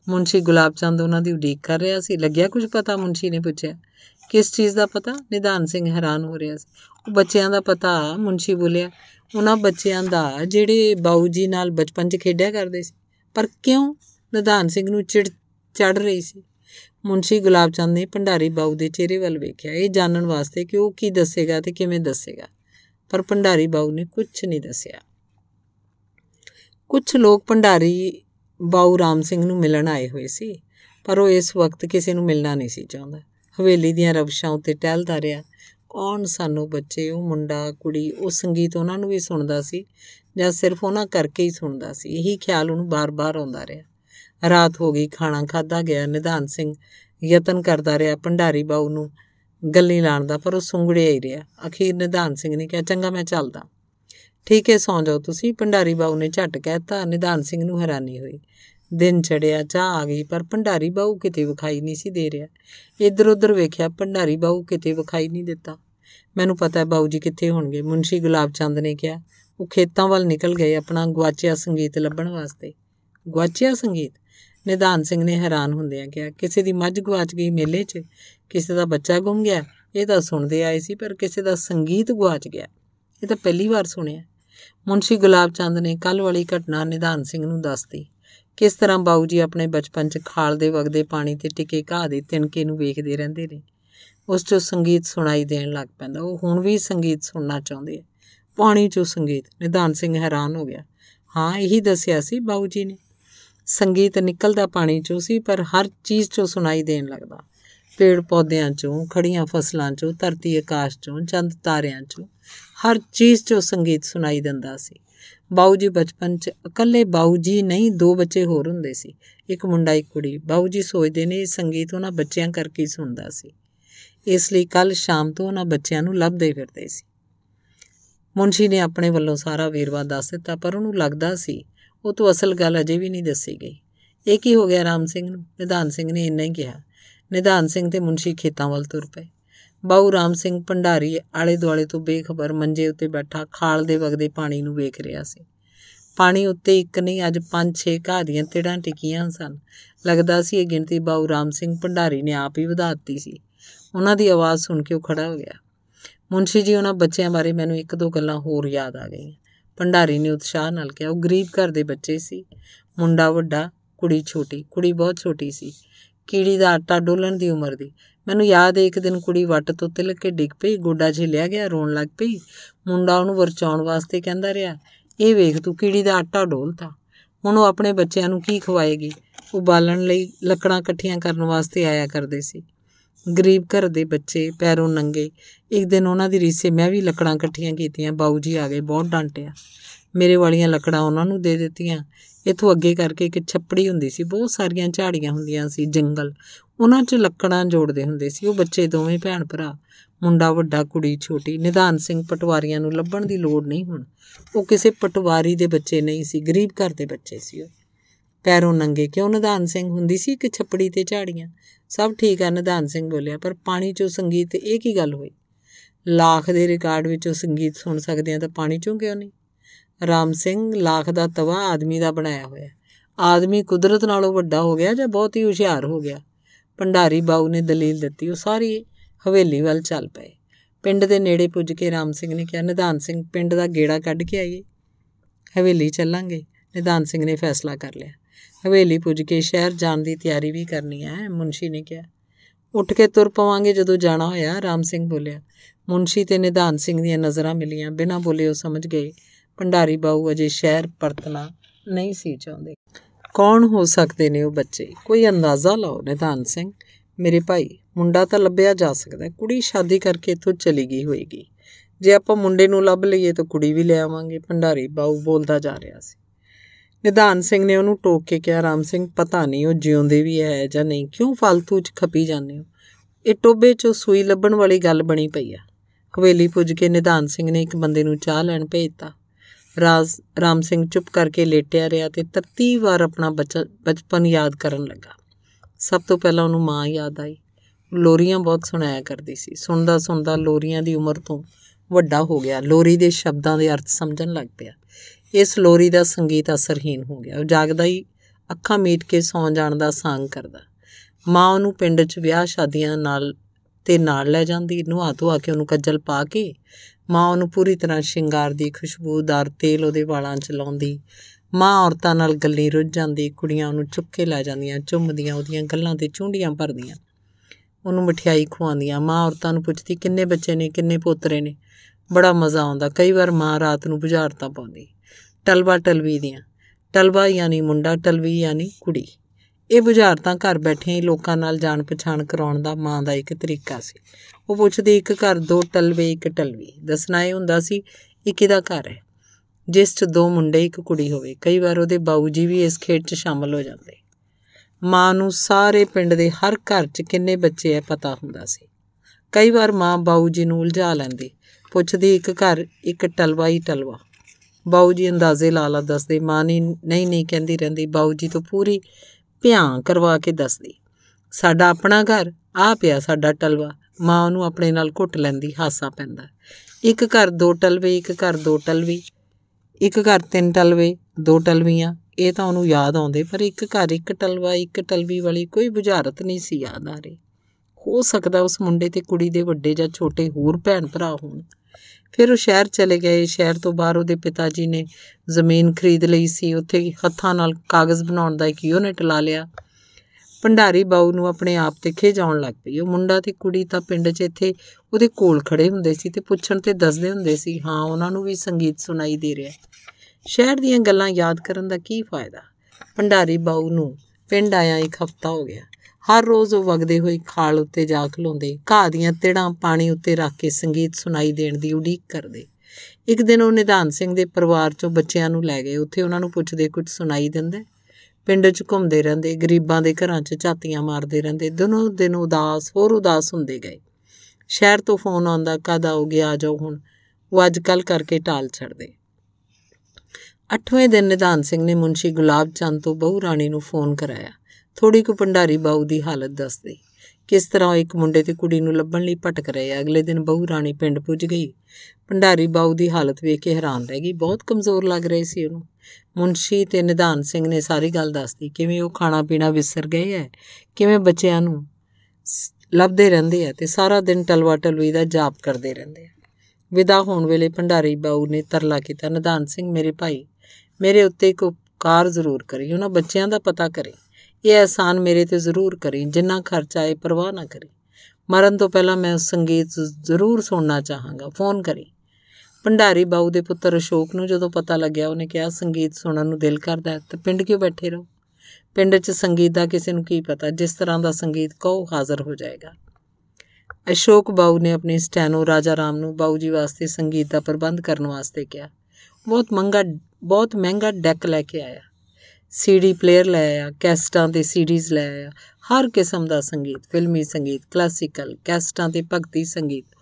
ਮੁੰਸ਼ੀ ਗੁਲਾਬ ਚੰਦ ਉਹਨਾਂ ਦੀ ਉਡੀਕ ਕਰ ਰਿਹਾ ਸੀ ਲੱਗਿਆ ਕੁਝ ਪਤਾ ਮੁੰਸ਼ੀ ਨੇ ਪੁੱਛਿਆ ਕਿਸ ਚੀਜ਼ ਦਾ ਪਤਾ ਨਿਧਾਨ ਸਿੰਘ ਹੈਰਾਨ ਹੋ ਰਿਹਾ ਸੀ ਉਹ ਬੱਚਿਆਂ ਦਾ ਪਤਾ ਮੁੰਸ਼ੀ ਬੋਲਿਆ ਉਹਨਾਂ ਬੱਚਿਆਂ ਦਾ ਜਿਹੜੇ ਬਾਊ ਜੀ ਨਾਲ ਬਚਪਨ 'ਚ ਖੇਡਿਆ ਕਰਦੇ ਸੀ ਪਰ ਕਿਉਂ ਨਿਧਾਨ ਸਿੰਘ ਨੂੰ ਚਿੜ ਚੜ ਰਹੀ ਸੀ ਮੁੰਸ਼ੀ ਗੁਲਾਬ ਚੰਦ ਨੇ ਭੰਡਾਰੀ ਬਾਊ ਦੇ ਚਿਹਰੇ ਵੱਲ ਵੇਖਿਆ ਇਹ ਜਾਣਨ ਵਾਸਤੇ ਕਿ ਉਹ ਕੀ ਦੱਸੇਗਾ ਤੇ ਕਿਵੇਂ ਦੱਸੇਗਾ ਪਰ ਭੰਡਾਰੀ ਬਾਊ ਨੇ ਕੁਝ ਨਹੀਂ ਦੱਸਿਆ ਕੁਝ ਲੋਕ ਭੰਡਾਰੀ ਬਾਉ ਰਾਮ ਸਿੰਘ ਨੂੰ ਮਿਲਣ ਆਏ ਹੋਏ ਸੀ ਪਰ ਉਹ ਇਸ ਵਕਤ ਕਿਸੇ ਨੂੰ ਮਿਲਣਾ ਨਹੀਂ ਸੀ ਚਾਹੁੰਦਾ ਹਵੇਲੀ ਦੀਆਂ ਰਵਸ਼ਾਂ ਉੱਤੇ ਟਹਿਲਦਾ ਰਿਹਾ ਕੌਣ ਸਾਨੂੰ ਬੱਚੇ ਉਹ ਮੁੰਡਾ ਕੁੜੀ ਉਹ ਸੰਗੀਤ ਉਹਨਾਂ ਨੂੰ ਵੀ ਸੁਣਦਾ ਸੀ ਜਾਂ ਸਿਰਫ ਉਹਨਾਂ ਕਰਕੇ ਹੀ ਸੁਣਦਾ ਸੀ ਇਹੀ ਖਿਆਲ ਉਹਨੂੰ ਬਾਰ-ਬਾਰ ਆਉਂਦਾ ਰਿਹਾ ਰਾਤ ਹੋ ਗਈ ਖਾਣਾ ਖਾਦਾ ਗਿਆ ਨਿਧਾਨ ਸਿੰਘ ਯਤਨ ਕਰਦਾ ਰਿਹਾ ਭੰਡਾਰੀ ਬਾਉ ਨੂੰ ਗੱਲੀ ਲਾਣ ਦਾ ਪਰ ਉਹ ਸੁੰਗੜਿਆ ਹੀ ਰਿਹਾ ਅਖੀਰ ਨਿਧਾਨ ਸਿੰਘ ਨੇ ਕਿਹਾ ਚੰਗਾ ਮੈਂ ਚੱਲਦਾ ਠੀਕ ਹੈ ਸੌਂ ਜਾਓ ਤੁਸੀਂ ਭੰਡਾਰੀ ਬਾਉ ਨੇ ਝਟ ਕਹਿਤਾ ਨਿਧਾਨ ਸਿੰਘ ਨੂੰ ਹੈਰਾਨੀ ਹੋਈ ਦਿਨ ਚੜਿਆ ਚਾਹ ਆ ਗਈ ਪਰ ਭੰਡਾਰੀ ਬਾਉ ਕਿਤੇ ਵਿਖਾਈ ਨਹੀਂ ਸੀ ਦੇ ਰਿਹਾ ਇੱਧਰ ਉੱਧਰ ਵੇਖਿਆ ਭੰਡਾਰੀ ਬਾਉ ਕਿਤੇ ਵਿਖਾਈ ਨਹੀਂ ਦਿੱਤਾ ਮੈਨੂੰ ਪਤਾ ਹੈ ਬਾਉ ਜੀ ਕਿੱਥੇ ਹੋਣਗੇ ਮੁੰਸ਼ੀ ਗੁਲਾਬ ਚੰਦ ਨੇ ਕਿਹਾ ਉਹ ਖੇਤਾਂ ਵੱਲ ਨਿਕਲ ਗਏ ਆਪਣਾ ਗਵਾਚਿਆ ਸੰਗੀਤ ਲੱਭਣ ਵਾਸਤੇ ਗਵਾਚਿਆ ਸੰਗੀਤ ਨਿਧਾਨ ਸਿੰਘ ਨੇ ਹੈਰਾਨ ਹੁੰਦਿਆਂ ਕਿਹਾ ਕਿਸੇ ਦੀ ਮੱਝ ਗਵਾਚ ਗਈ ਮੇਲੇ 'ਚ ਕਿਸੇ ਦਾ ਬੱਚਾ ਗੁੰਮ ਗਿਆ ਇਹ ਤਾਂ ਸੁਣਦੇ ਆਏ ਸੀ ਪਰ ਕਿਸੇ ਦਾ ਸੰਗੀਤ ਗਵਾਚ ਗਿਆ ਇਹ ਤਾਂ ਪਹਿਲੀ ਵਾਰ ਸੁਣਿਆ ਮੁੰਸ਼ੀ ਗੁਲਾਬ ਚੰਦ ਨੇ ਕੱਲ ਵਾਲੀ ਘਟਨਾ ਨਿਧਾਨ ਸਿੰਘ ਨੂੰ ਦੱਸਦੀ ਕਿਸ ਤਰ੍ਹਾਂ ਬਾਊ ਜੀ ਆਪਣੇ ਬਚਪਨ 'ਚ ਖਾਲ ਦੇ ਵਗਦੇ ਪਾਣੀ ਤੇ ਟਿਕੇ ਘਾਹ ਦੇ ਤਿਨਕੇ ਨੂੰ ਵੇਖਦੇ ਰਹਿੰਦੇ ਨੇ ਉਸ 'ਚੋਂ ਸੰਗੀਤ ਸੁਣਾਈ ਦੇਣ ਲੱਗ ਪੈਂਦਾ ਉਹ ਹੁਣ ਵੀ ਸੰਗੀਤ ਸੁਣਨਾ ਚਾਹੁੰਦੇ ਆ ਪਾਣੀ 'ਚੋਂ ਸੰਗੀਤ ਨਿਧਾਨ ਸਿੰਘ ਹੈਰਾਨ ਹੋ ਗਿਆ ਹਾਂ ਇਹੀ ਦੱਸਿਆ ਸੀ ਬਾਊ ਜੀ ਨੇ ਸੰਗੀਤ ਨਿਕਲਦਾ ਪਾਣੀ 'ਚੋਂ ਸੀ ਪਰ ਹਰ ਚੀਜ਼ 'ਚੋਂ ਸੁਣਾਈ ਦੇਣ ਲੱਗਦਾ ਪੇੜ ਪੌਦਿਆਂ 'ਚੋਂ ਖੜੀਆਂ ਫਸਲਾਂ 'ਚੋਂ ਧਰਤੀ ਆਕਾਸ਼ 'ਚੋਂ ਚੰਦ ਤਾਰਿਆਂ 'ਚੋਂ ਹਰ ਚੀਜ਼ 'ਚ ਸੰਗੀਤ ਸੁਣਾਈ ਦਿੰਦਾ ਸੀ ਬਾਊ ਜੀ ਬਚਪਨ 'ਚ ਇਕੱਲੇ ਬਾਊ ਜੀ ਨਹੀਂ ਦੋ ਬੱਚੇ ਹੋਰ ਹੁੰਦੇ ਸੀ ਇੱਕ ਮੁੰਡਾ ਇੱਕ ਕੁੜੀ ਬਾਊ ਜੀ ਸੋਚਦੇ ਨੇ ਸੰਗੀਤ ਉਹਨਾਂ ਬੱਚਿਆਂ ਕਰਕੇ ਹੀ ਸੁਣਦਾ ਸੀ ਇਸ ਲਈ ਕੱਲ ਸ਼ਾਮ ਤੋਂ ਉਹਨਾਂ ਬੱਚਿਆਂ ਨੂੰ ਲੱਭਦੇ ਫਿਰਦੇ ਸੀ ਮੁੰਸ਼ੀ ਨੇ ਆਪਣੇ ਵੱਲੋਂ ਸਾਰਾ ਵੇਰਵਾ ਦੱਸ ਦਿੱਤਾ ਪਰ ਉਹਨੂੰ ਲੱਗਦਾ ਸੀ ਉਹ ਤੋਂ ਅਸਲ ਗੱਲ ਅਜੇ ਵੀ ਨਹੀਂ ਦੱਸੀ ਗਈ ਇਹ ਕੀ ਹੋ ਗਿਆ ਰਾਮ ਸਿੰਘ ਨੂੰ ਨਿਧਾਨ ਸਿੰਘ ਨੇ ਇੰਨਾ ਹੀ ਕਿਹਾ ਨਿਧਾਨ ਸਿੰਘ ਤੇ ਮੁੰਸ਼ੀ ਖੇਤਾਂ ਵੱਲ ਤੁਰ ਪਏ ਬਾਹੂ ਰਾਮ ਸਿੰਘ ਭੰਡਾਰੀ ਆਲੇ ਦੁਆਲੇ ਤੋਂ ਬੇਖਬਰ ਮੰਜੇ ਉੱਤੇ ਬੈਠਾ ਖਾਲ ਦੇ ਵਗਦੇ ਪਾਣੀ ਨੂੰ ਵੇਖ ਰਿਹਾ ਸੀ ਪਾਣੀ ਉੱਤੇ ਇੱਕ ਨਹੀਂ ਅੱਜ 5-6 ਘਾਹ ਦੀਆਂ ਟਿੜਾਂ ਟਿਕੀਆਂ ਸਨ ਲੱਗਦਾ ਸੀ ਇਹ ਗਿਣਤੀ ਬਾਹੂ ਰਾਮ ਸਿੰਘ ਭੰਡਾਰੀ ਨੇ ਆਪ ਹੀ ਵਧਾ ਦਿੱਤੀ ਸੀ ਉਹਨਾਂ ਦੀ ਆਵਾਜ਼ ਸੁਣ ਕੇ ਉਹ ਖੜਾ ਹੋ ਗਿਆ ਮੁੰਸ਼ੀ ਜੀ ਉਹਨਾਂ ਬੱਚਿਆਂ ਬਾਰੇ ਮੈਨੂੰ ਇੱਕ ਦੋ ਗੱਲਾਂ ਹੋਰ ਯਾਦ ਆ ਗਈਆਂ ਭੰਡਾਰੀ ਨੇ ਉਤਸ਼ਾਹ ਨਾਲ ਕਿਹਾ ਉਹ ਗਰੀਬ ਘਰ ਦੇ ਬੱਚੇ ਸੀ ਮੁੰਡਾ ਵੱਡਾ ਕੁੜੀ ਛੋਟੀ ਕੁੜੀ ਬਹੁਤ ਛੋਟੀ ਸੀ ਕੀੜੀ ਦਾ ਆਟਾ ਡੋਲਣ ਦੀ ਉਮਰ ਦੀ ਮੈਨੂੰ ਯਾਦ ਹੈ ਇੱਕ ਦਿਨ ਕੁੜੀ ਵੱਟ ਤੋਂ ਤਿਲਕ ਕੇ ਡਿੱਗ ਪਈ ਗੋਡਾ ਲਿਆ ਗਿਆ ਰੋਣ ਲੱਗ ਪਈ ਮੁੰਡਾ ਉਹਨੂੰ ਵਰਚਾਉਣ ਵਾਸਤੇ ਕਹਿੰਦਾ ਰਿਹਾ ਇਹ ਵੇਖ ਤੂੰ ਕੀੜੀ ਦਾ ਆਟਾ ਡੋਲਤਾ ਹੁਣ ਉਹ ਆਪਣੇ ਬੱਚਿਆਂ ਨੂੰ ਕੀ ਖਵਾਏਗੀ ਉਹ ਬਾਲਣ ਲਈ ਲੱਕੜਾਂ ਇਕੱਠੀਆਂ ਕਰਨ ਵਾਸਤੇ ਆਇਆ ਕਰਦੇ ਸੀ ਗਰੀਬ ਘਰ ਦੇ ਬੱਚੇ ਪੈਰੋਂ ਨੰਗੇ ਇੱਕ ਦਿਨ ਉਹਨਾਂ ਦੀ ਰੀਸੇ ਮੈਂ ਵੀ ਲੱਕੜਾਂ ਇਕੱਠੀਆਂ ਕੀਤੀਆਂ ਬਾਉ ਜੀ ਆ ਗਏ ਬਹੁਤ ਡਾਂਟਿਆ ਮੇਰੇ ਵਾਲੀਆਂ ਲੱਕੜਾਂ ਉਹਨਾਂ ਨੂੰ ਦੇ ਦਿੱਤੀਆਂ ਇਥੋਂ ਅੱਗੇ ਕਰਕੇ ਇੱਕ ਛੱਪੜੀ ਹੁੰਦੀ ਸੀ ਬਹੁਤ ਸਾਰੀਆਂ ਝਾੜੀਆਂ ਹੁੰਦੀਆਂ ਸੀ ਜੰਗਲ ਉਹਨਾਂ 'ਚ ਲੱਕੜਾਂ ਜੋੜਦੇ ਹੁੰਦੇ ਸੀ ਉਹ ਬੱਚੇ ਦੋਵੇਂ ਭੈਣ ਭਰਾ ਮੁੰਡਾ ਵੱਡਾ ਕੁੜੀ ਛੋਟੀ ਨਿਧਾਨ ਸਿੰਘ ਪਟਵਾਰੀਆਂ ਨੂੰ ਲੱਭਣ ਦੀ ਲੋੜ ਨਹੀਂ ਹੁਣ ਉਹ ਕਿਸੇ ਪਟਵਾਰੀ ਦੇ ਬੱਚੇ ਨਹੀਂ ਸੀ ਗਰੀਬ ਘਰ ਦੇ ਬੱਚੇ ਸੀ ਉਹ ਪੈਰੋਂ ਨੰਗੇ ਕਿਉਂ ਨਿਧਾਨ ਸਿੰਘ ਹੁੰਦੀ ਸੀ ਕਿ ਛੱਪੜੀ ਤੇ ਝਾੜੀਆਂ ਸਭ ਠੀਕ ਆ ਨਿਧਾਨ ਸਿੰਘ ਬੋਲਿਆ ਪਰ ਪਾਣੀ ਚੋਂ ਸੰਗੀਤ ਇਹ ਕੀ ਗੱਲ ਹੋਈ ਲੱਖ ਦੇ ਰਿਕਾਰਡ ਵਿੱਚੋਂ ਸੰਗੀਤ ਸੁਣ ਸਕਦੇ ਆ ਤਾਂ ਪਾਣੀ ਚੋਂ ਕਿਉਂ ਨਹੀਂ ਰਾਮ ਸਿੰਘ ਲੱਖ ਦਾ ਤਵਾ ਆਦਮੀ ਦਾ ਬਣਾਇਆ ਹੋਇਆ ਆਦਮੀ ਕੁਦਰਤ ਨਾਲੋਂ ਵੱਡਾ ਹੋ ਗਿਆ ਜਾਂ ਬਹੁਤ ਹੀ ਹੁਸ਼ਿਆਰ ਹੋ ਗਿਆ ਭੰਡਾਰੀ ਬਾਉ ਨੇ ਦਲੀਲ ਦਿੱਤੀ ਉਹ ਸਾਰੀ ਹਵੇਲੀ ਵੱਲ ਚੱਲ ਪਏ ਪਿੰਡ ਦੇ ਨੇੜੇ ਪੁੱਜ ਕੇ ਰਾਮ ਸਿੰਘ ਨੇ ਕਿਹਾ ਨਿਧਾਨ ਸਿੰਘ ਪਿੰਡ ਦਾ ਗੇੜਾ ਕੱਢ ਕੇ ਆਈਏ ਹਵੇਲੀ ਚੱਲਾਂਗੇ ਨਿਧਾਨ ਸਿੰਘ ਨੇ ਫੈਸਲਾ ਕਰ ਲਿਆ ਹਵੇਲੀ ਪੁੱਜ ਕੇ ਸ਼ਹਿਰ ਜਾਣ ਦੀ ਤਿਆਰੀ ਵੀ ਕਰਨੀ ਹੈ ਮੁੰਸ਼ੀ ਨੇ ਕਿਹਾ ਉੱਠ ਕੇ ਤੁਰ ਪਵਾਂਗੇ ਜਦੋਂ ਜਾਣਾ ਹੋਇਆ ਰਾਮ ਸਿੰਘ ਬੋਲਿਆ ਮੁੰਸ਼ੀ ਤੇ ਨਿਧਾਨ ਸਿੰਘ ਦੀਆਂ ਨਜ਼ਰਾਂ ਮਿਲੀਆਂ ਬਿਨਾਂ ਬੋਲੇ ਉਹ ਸਮਝ ਗਏ ਭੰਡਾਰੀ ਬਾਉ ਅਜੇ ਸ਼ਹਿਰ ਪਰਤਣਾ ਨਹੀਂ ਸੀ ਚਾਹੁੰਦੇ ਕੌਣ ਹੋ ਸਕਦੇ ਨੇ ਉਹ ਬੱਚੇ ਕੋਈ ਅੰਦਾਜ਼ਾ ਲਾਓ ਨਿਧਾਨ ਸਿੰਘ ਮੇਰੇ ਭਾਈ ਮੁੰਡਾ ਤਾਂ ਲੱਭਿਆ ਜਾ ਸਕਦਾ ਕੁੜੀ ਸ਼ਾਦੀ ਕਰਕੇ ਇੱਥੋਂ ਚਲੀ ਗਈ ਹੋਏਗੀ ਜੇ ਆਪਾਂ ਮੁੰਡੇ ਨੂੰ ਲੱਭ ਲਈਏ ਤਾਂ ਕੁੜੀ ਵੀ ਲੈ ਆਵਾਂਗੇ ਭੰਡਾਰੀ ਬਾਉ ਬੋਲਦਾ ਜਾ ਰਿਹਾ ਸੀ ਨਿਧਾਨ ਸਿੰਘ ਨੇ ਉਹਨੂੰ ਟੋਕ ਕੇ ਕਿਹਾ ਰਾਮ ਸਿੰਘ ਪਤਾ ਨਹੀਂ ਉਹ ਜਿਉਂਦੇ ਵੀ ਹੈ ਜਾਂ ਨਹੀਂ ਕਿਉਂ ਫालतू ਚ ਖੱਪੀ ਜਾਂਦੇ ਹੋ ਇਹ ਟੋਬੇ ਚ ਸੂਈ ਲੱਭਣ ਵਾਲੀ ਗੱਲ ਬਣੀ ਪਈ ਆ ਹਵੇਲੀ ਪੁੱਜ ਕੇ ਨਿਧਾਨ ਸਿੰਘ ਨੇ ਇੱਕ ਬੰਦੇ ਨੂੰ ਚਾਹ ਲੈਣ ਭੇਜਤਾ ਰਾਜ ਰਾਮ ਸਿੰਘ ਚੁੱਪ ਕਰਕੇ ਲੇਟਿਆ ਰਿਹਾ ਤੇ 33 ਵਾਰ ਆਪਣਾ ਬਚਪਨ ਯਾਦ ਕਰਨ ਲੱਗਾ ਸਭ ਤੋਂ ਪਹਿਲਾਂ ਉਹਨੂੰ ਮਾਂ ਯਾਦ ਆਈ ਲੋਰੀਆਂ ਬਹੁਤ ਸੁਣਾਇਆ ਕਰਦੀ ਸੀ ਸੁਣਦਾ ਸੁਣਦਾ ਲੋਰੀਆਂ ਦੀ ਉਮਰ ਤੋਂ ਵੱਡਾ ਹੋ ਗਿਆ ਲੋਰੀ ਦੇ ਸ਼ਬਦਾਂ ਦੇ ਅਰਥ ਸਮਝਣ ਲੱਗ ਪਿਆ ਇਸ ਲੋਰੀ ਦਾ ਸੰਗੀਤ ਅਸਰਹੀਨ ਹੋ ਗਿਆ ਉਹ ਜਾਗਦਾ ਹੀ ਅੱਖਾਂ ਮੀਟ ਕੇ ਸੌਂ ਜਾਣ ਦਾ ਸੰਗ ਕਰਦਾ ਮਾਂ ਉਹਨੂੰ ਪਿੰਡ 'ਚ ਵਿਆਹ ਸ਼ਾਦੀਆਂ ਨਾਲ ਤੇ ਨਾਲ ਲੈ ਜਾਂਦੀ ਨੁਹਾ ਧੁਆ ਕੇ ਉਹਨੂੰ ਕੱਜਲ ਪਾ ਕੇ ਮਾਂ ਉਹਨੂੰ ਪੂਰੀ ਤਰ੍ਹਾਂ ਸ਼ਿੰਗਾਰਦੀ ਖੁਸ਼ਬੂਦਾਰ ਤੇਲ ਉਹਦੇ ਵਾਲਾਂ 'ਚ ਲਾਉਂਦੀ ਮਾਂ ਔਰਤਾਂ ਨਾਲ ਗੱਲੇ ਰੁੱਝ ਜਾਂਦੀ ਕੁੜੀਆਂ ਉਹਨੂੰ ਚੁੱਕ ਕੇ ਲੈ ਜਾਂਦੀਆਂ ਚੁੰਮਦੀਆਂ ਉਹਦੀਆਂ ਗੱਲਾਂ ਤੇ ਚੁੰਡੀਆਂ ਭਰਦੀਆਂ ਉਹਨੂੰ ਮਠਿਆਈ ਖਵਾਉਂਦੀਆਂ ਮਾਂ ਔਰਤਾਂ ਨੂੰ ਪੁੱਛਦੀ ਕਿੰਨੇ ਬੱਚੇ ਨੇ ਕਿੰਨੇ ਪੋਤਰੇ ਨੇ ਬੜਾ ਮਜ਼ਾ ਆਉਂਦਾ ਕਈ ਵਾਰ ਮਾਂ ਰਾਤ ਨੂੰ ਬੁਝਾਰਤਾ ਪਾਉਂਦੀ ਟਲਵਾ ਟਲਵੀ ਦੀਆਂ ਟਲਵਾ ਯਾਨੀ ਮੁੰਡਾ ਟਲਵੀ ਯਾਨੀ ਕੁੜੀ ਇਹ ਬੁਝਾਰਤਾ ਘਰ ਬੈਠੇ ਹੀ ਲੋਕਾਂ ਨਾਲ ਜਾਣ ਪਛਾਣ ਕਰਾਉਣ ਦਾ ਮਾਂ ਦਾ ਇੱਕ ਤਰੀਕਾ ਸੀ ਉਹ ਪੁੱਛਦੀ ਇੱਕ ਘਰ ਦੋ ਟਲਵੇ ਇੱਕ ਟਲਵੀ ਦੱਸਣਾ ਇਹ ਹੁੰਦਾ ਸੀ ਇਹ ਕਿਹਦਾ ਘਰ ਹੈ ਜਿਸ 'ਚ ਦੋ ਮੁੰਡੇ ਇੱਕ ਕੁੜੀ ਹੋਵੇ ਕਈ ਵਾਰ ਉਹਦੇ ਬਾਊ ਜੀ ਵੀ ਇਸ ਖੇਡ 'ਚ ਸ਼ਾਮਲ ਹੋ ਜਾਂਦੇ ਮਾਂ ਨੂੰ ਸਾਰੇ ਪਿੰਡ ਦੇ ਹਰ ਘਰ 'ਚ ਕਿੰਨੇ ਬੱਚੇ ਐ ਪਤਾ ਹੁੰਦਾ ਸੀ ਕਈ ਵਾਰ ਮਾਂ ਬਾਊ ਜੀ ਨੂੰ ਉਲਝਾ ਲੈਂਦੀ ਪੁੱਛਦੀ ਇੱਕ ਘਰ ਇੱਕ ਟਲਵਾ ਹੀ ਟਲਵਾ ਬਾਊ ਜੀ ਅੰਦਾਜ਼ੇ ਲਾ ਲਾ ਦੱਸਦੇ ਮਾਂ ਨਹੀਂ ਨਹੀਂ ਕਹਿੰਦੀ ਰਹਿੰਦੀ ਬਾਊ ਜੀ ਤੋਂ ਪੂਰੀ ਭਿਆਂ ਕਰਵਾ ਕੇ ਦੱਸਦੀ ਸਾਡਾ ਆਪਣਾ ਘਰ ਆ ਪਿਆ ਸਾਡਾ ਟਲਵਾ ਮਾਂ ਉਹਨੂੰ ਆਪਣੇ ਨਾਲ ਘੁੱਟ ਲੈਂਦੀ ਹਾਸਾ ਪੈਂਦਾ ਇੱਕ ਘਰ ਦੋ ਟਲਵੇ ਇੱਕ ਘਰ ਦੋ ਟਲਵੀ ਇੱਕ ਘਰ ਤਿੰਨ ਟਲਵੇ ਦੋ ਟਲਵੀਆਂ ਇਹ ਤਾਂ ਉਹਨੂੰ ਯਾਦ ਆਉਂਦੇ ਪਰ ਇੱਕ ਘਰ ਇੱਕ ਟਲਵਾ ਇੱਕ ਟਲਵੀ ਵਾਲੀ ਕੋਈ ਬੁਝਾਰਤ ਨਹੀਂ ਸੀ ਯਾਦ ਆ ਰਹੀ ਹੋ ਸਕਦਾ ਉਸ ਮੁੰਡੇ ਤੇ ਕੁੜੀ ਦੇ ਵੱਡੇ ਜਾਂ ਛੋਟੇ ਹੋਰ ਭੈਣ ਭਰਾ ਹੋਣ ਫਿਰ ਉਹ ਸ਼ਹਿਰ ਚਲੇ ਗਏ ਸ਼ਹਿਰ ਤੋਂ ਬਾਹਰ ਉਹਦੇ ਪਿਤਾ ਜੀ ਨੇ ਜ਼ਮੀਨ ਖਰੀਦ ਲਈ ਸੀ ਉੱਥੇ ਹੱਥਾਂ ਨਾਲ ਕਾਗਜ਼ ਬਣਾਉਣ ਦਾ ਇੱਕ ਯੂਨਿਟ ਲਾ ਲਿਆ ਭੰਡਾਰੀ ਬਾਉ ਨੂੰ ਆਪਣੇ ਆਪ ਤੇ ਖੇਜ ਆਉਣ ਲੱਗ ਪਈ ਉਹ ਮੁੰਡਾ ਤੇ ਕੁੜੀ ਤਾਂ ਪਿੰਡ 'ਚ ਇੱਥੇ ਉਹਦੇ ਕੋਲ ਖੜੇ ਹੁੰਦੇ ਸੀ ਤੇ ਪੁੱਛਣ ਤੇ ਦੱਸਦੇ ਹੁੰਦੇ ਸੀ ਹਾਂ ਉਹਨਾਂ ਨੂੰ ਵੀ ਸੰਗੀਤ ਸੁਣਾਈ ਦੇ ਰਿਹਾ ਸ਼ਹਿਰ ਦੀਆਂ ਗੱਲਾਂ ਯਾਦ ਕਰਨ ਦਾ ਕੀ ਫਾਇਦਾ ਭੰਡਾਰੀ ਬਾਉ ਨੂੰ ਪਿੰਡ ਆਇਆ ਇੱਕ ਹਫ਼ਤਾ ਹੋ ਗਿਆ ਹਰ ਰੋਜ਼ ਉਹ ਵਗਦੇ ਹੋਏ ਖਾਲ ਉੱਤੇ ਜਾ ਖਲੋਂਦੇ ਘਾਹ ਦੀਆਂ ਤੇੜਾਂ ਪਾਣੀ ਉੱਤੇ ਰੱਖ ਕੇ ਸੰਗੀਤ ਸੁਣਾਈ ਦੇਣ ਦੀ ਉਡੀਕ ਕਰਦੇ ਇੱਕ ਦਿਨ ਉਹ ਨਿਧਾਨ ਸਿੰਘ ਦੇ ਪਰਿਵਾਰ ਚੋਂ ਬੱਚਿਆਂ ਨੂੰ ਲੈ ਗਏ ਉੱਥੇ ਉਹਨਾਂ ਨੂੰ ਪੁੱਛਦੇ ਕੁਝ ਸੁਣਾਈ ਦਿੰਦੇ ਪਿੰਡ 'ਚ ਘੁੰਮਦੇ ਰਹਿੰਦੇ ਗਰੀਬਾਂ ਦੇ ਘਰਾਂ 'ਚ ਝਾਤੀਆਂ ਮਾਰਦੇ ਰਹਿੰਦੇ ਦਿਨੋਂ ਦਿਨ ਉਦਾਸ ਹੋਰ ਉਦਾਸ ਹੁੰਦੇ ਗਏ ਸ਼ਹਿਰ ਤੋਂ ਫੋਨ ਆਉਂਦਾ ਕਦ ਆਉਗੇ ਆ ਜਾਓ ਹੁਣ ਉਹ ਅੱਜ ਕੱਲ ਕਰਕੇ ਟਾਲ ਛੱਡਦੇ ਅੱਠਵੇਂ ਦਿਨ ਨਿਧਾਨ ਸਿੰਘ ਨੇ ਮੁੰਸ਼ੀ ਗੁਲਾਬ ਚੰਦ ਤੋਂ ਬਹੂ ਰਾਣੀ ਨੂੰ ਫੋਨ ਕਰਾਇਆ ਥੋੜੀ ਕੁ ਭੰਡਾਰੀ ਬਾਉ ਦੀ ਹਾਲਤ ਦੱਸਦੀ ਕਿਸ ਤਰ੍ਹਾਂ ਇੱਕ ਮੁੰਡੇ ਤੇ ਕੁੜੀ ਨੂੰ ਲੱਭਣ ਲਈ ਭਟਕ ਰਹੇ ਅਗਲੇ ਦਿਨ ਬਹੂ ਰਾਣੀ ਪਿੰਡ ਪੁੱਜ ਗਈ ਭੰਡਾਰੀ ਬਾਉ ਦੀ ਹਾਲਤ ਵੇਖ ਕੇ ਹੈਰਾਨ ਰਹਿ ਗਈ ਬਹੁਤ ਕਮਜ਼ੋਰ ਲੱਗ ਰਹੀ ਸੀ ਉਹਨੂੰ ਮੁੰਸ਼ੀ ਤੇ ਨਿਧਾਨ ਸਿੰਘ ਨੇ ਸਾਰੀ ਗੱਲ ਦੱਸਤੀ ਕਿਵੇਂ ਉਹ ਖਾਣਾ ਪੀਣਾ ਵਿਸਰ ਗਏ ਐ ਕਿਵੇਂ ਬੱਚਿਆਂ ਨੂੰ ਲੱਭਦੇ ਰਹਿੰਦੇ ਆ ਤੇ ਸਾਰਾ ਦਿਨ ਟਲਵਾ ਟਲਵੀ ਦਾ ਜਾਪ ਕਰਦੇ ਰਹਿੰਦੇ ਆ ਵਿਦਾ ਹੋਣ ਵੇਲੇ ਭੰਡਾਰੀ ਬਾਉ ਨੇ ਤਰਲਾ ਕੀਤਾ ਨਿਧਾਨ ਸਿੰਘ ਮੇਰੇ ਭਾਈ ਮੇਰੇ ਉੱਤੇ ਇੱਕ ਉਪਕਾਰ ਜ਼ਰੂਰ ਕਰੀ ਉਹਨਾਂ ਬੱਚਿਆਂ ਦਾ ਪਤਾ ਕਰੇ ਇਹ ਆਸਾਨ ਮੇਰੇ ਤੇ ਜ਼ਰੂਰ ਕਰੀ ਜਿੰਨਾ ਖਰਚ ਆਏ ਪਰਵਾਹ ਨਾ ਕਰੀ ਮਰਨ ਤੋਂ ਪਹਿਲਾਂ ਮੈਂ ਉਸ ਸੰਗੀਤ ਜ਼ਰੂਰ ਸੁਣਨਾ ਚਾਹਾਂਗਾ ਫੋਨ ਕਰੀ ਭੰਡਾਰੀ ਬਾਉ ਦੇ ਪੁੱਤਰ ਅਸ਼ੋਕ ਨੂੰ ਜਦੋਂ ਪਤਾ ਲੱਗਿਆ ਉਹਨੇ ਕਿਹਾ ਸੰਗੀਤ ਸੁਣਨ ਨੂੰ ਦਿਲ ਕਰਦਾ ਤੇ ਪਿੰਡ ਕਿਉਂ ਬੈਠੇ ਰਹੋ ਪਿੰਡ 'ਚ ਸੰਗੀਤ ਦਾ ਕਿਸੇ ਨੂੰ ਕੀ ਪਤਾ ਜਿਸ ਤਰ੍ਹਾਂ ਦਾ ਸੰਗੀਤ ਕਹੋ ਹਾਜ਼ਰ ਹੋ ਜਾਏਗਾ ਅਸ਼ੋਕ ਬਾਉ ਨੇ ਆਪਣੇ ਸਟੈਨੋ ਰਾਜਾ ਰਾਮ ਨੂੰ ਬਾਉ ਜੀ ਵਾਸਤੇ ਸੰਗੀਤ ਦਾ ਪ੍ਰਬੰਧ ਕਰਨ ਵਾਸਤੇ ਕਿਹਾ ਬਹੁਤ ਮੰਗਾ ਬਹੁਤ ਮਹਿੰਗਾ ਡੈਕ ਲੈ ਕੇ ਆਇਆ ਸੀਡੀ ਪਲੇਅਰ ਲੈ ਆ ਕੈਸਟਾਂ ਤੇ ਸੀਡੀਜ਼ ਲੈ ਆ ਹਰ ਕਿਸਮ ਦਾ ਸੰਗੀਤ ਫਿਲਮੀ ਸੰਗੀਤ ਕਲਾਸਿਕਲ ਕੈਸਟਾਂ ਤੇ ਭਗਤੀ ਸੰਗੀਤ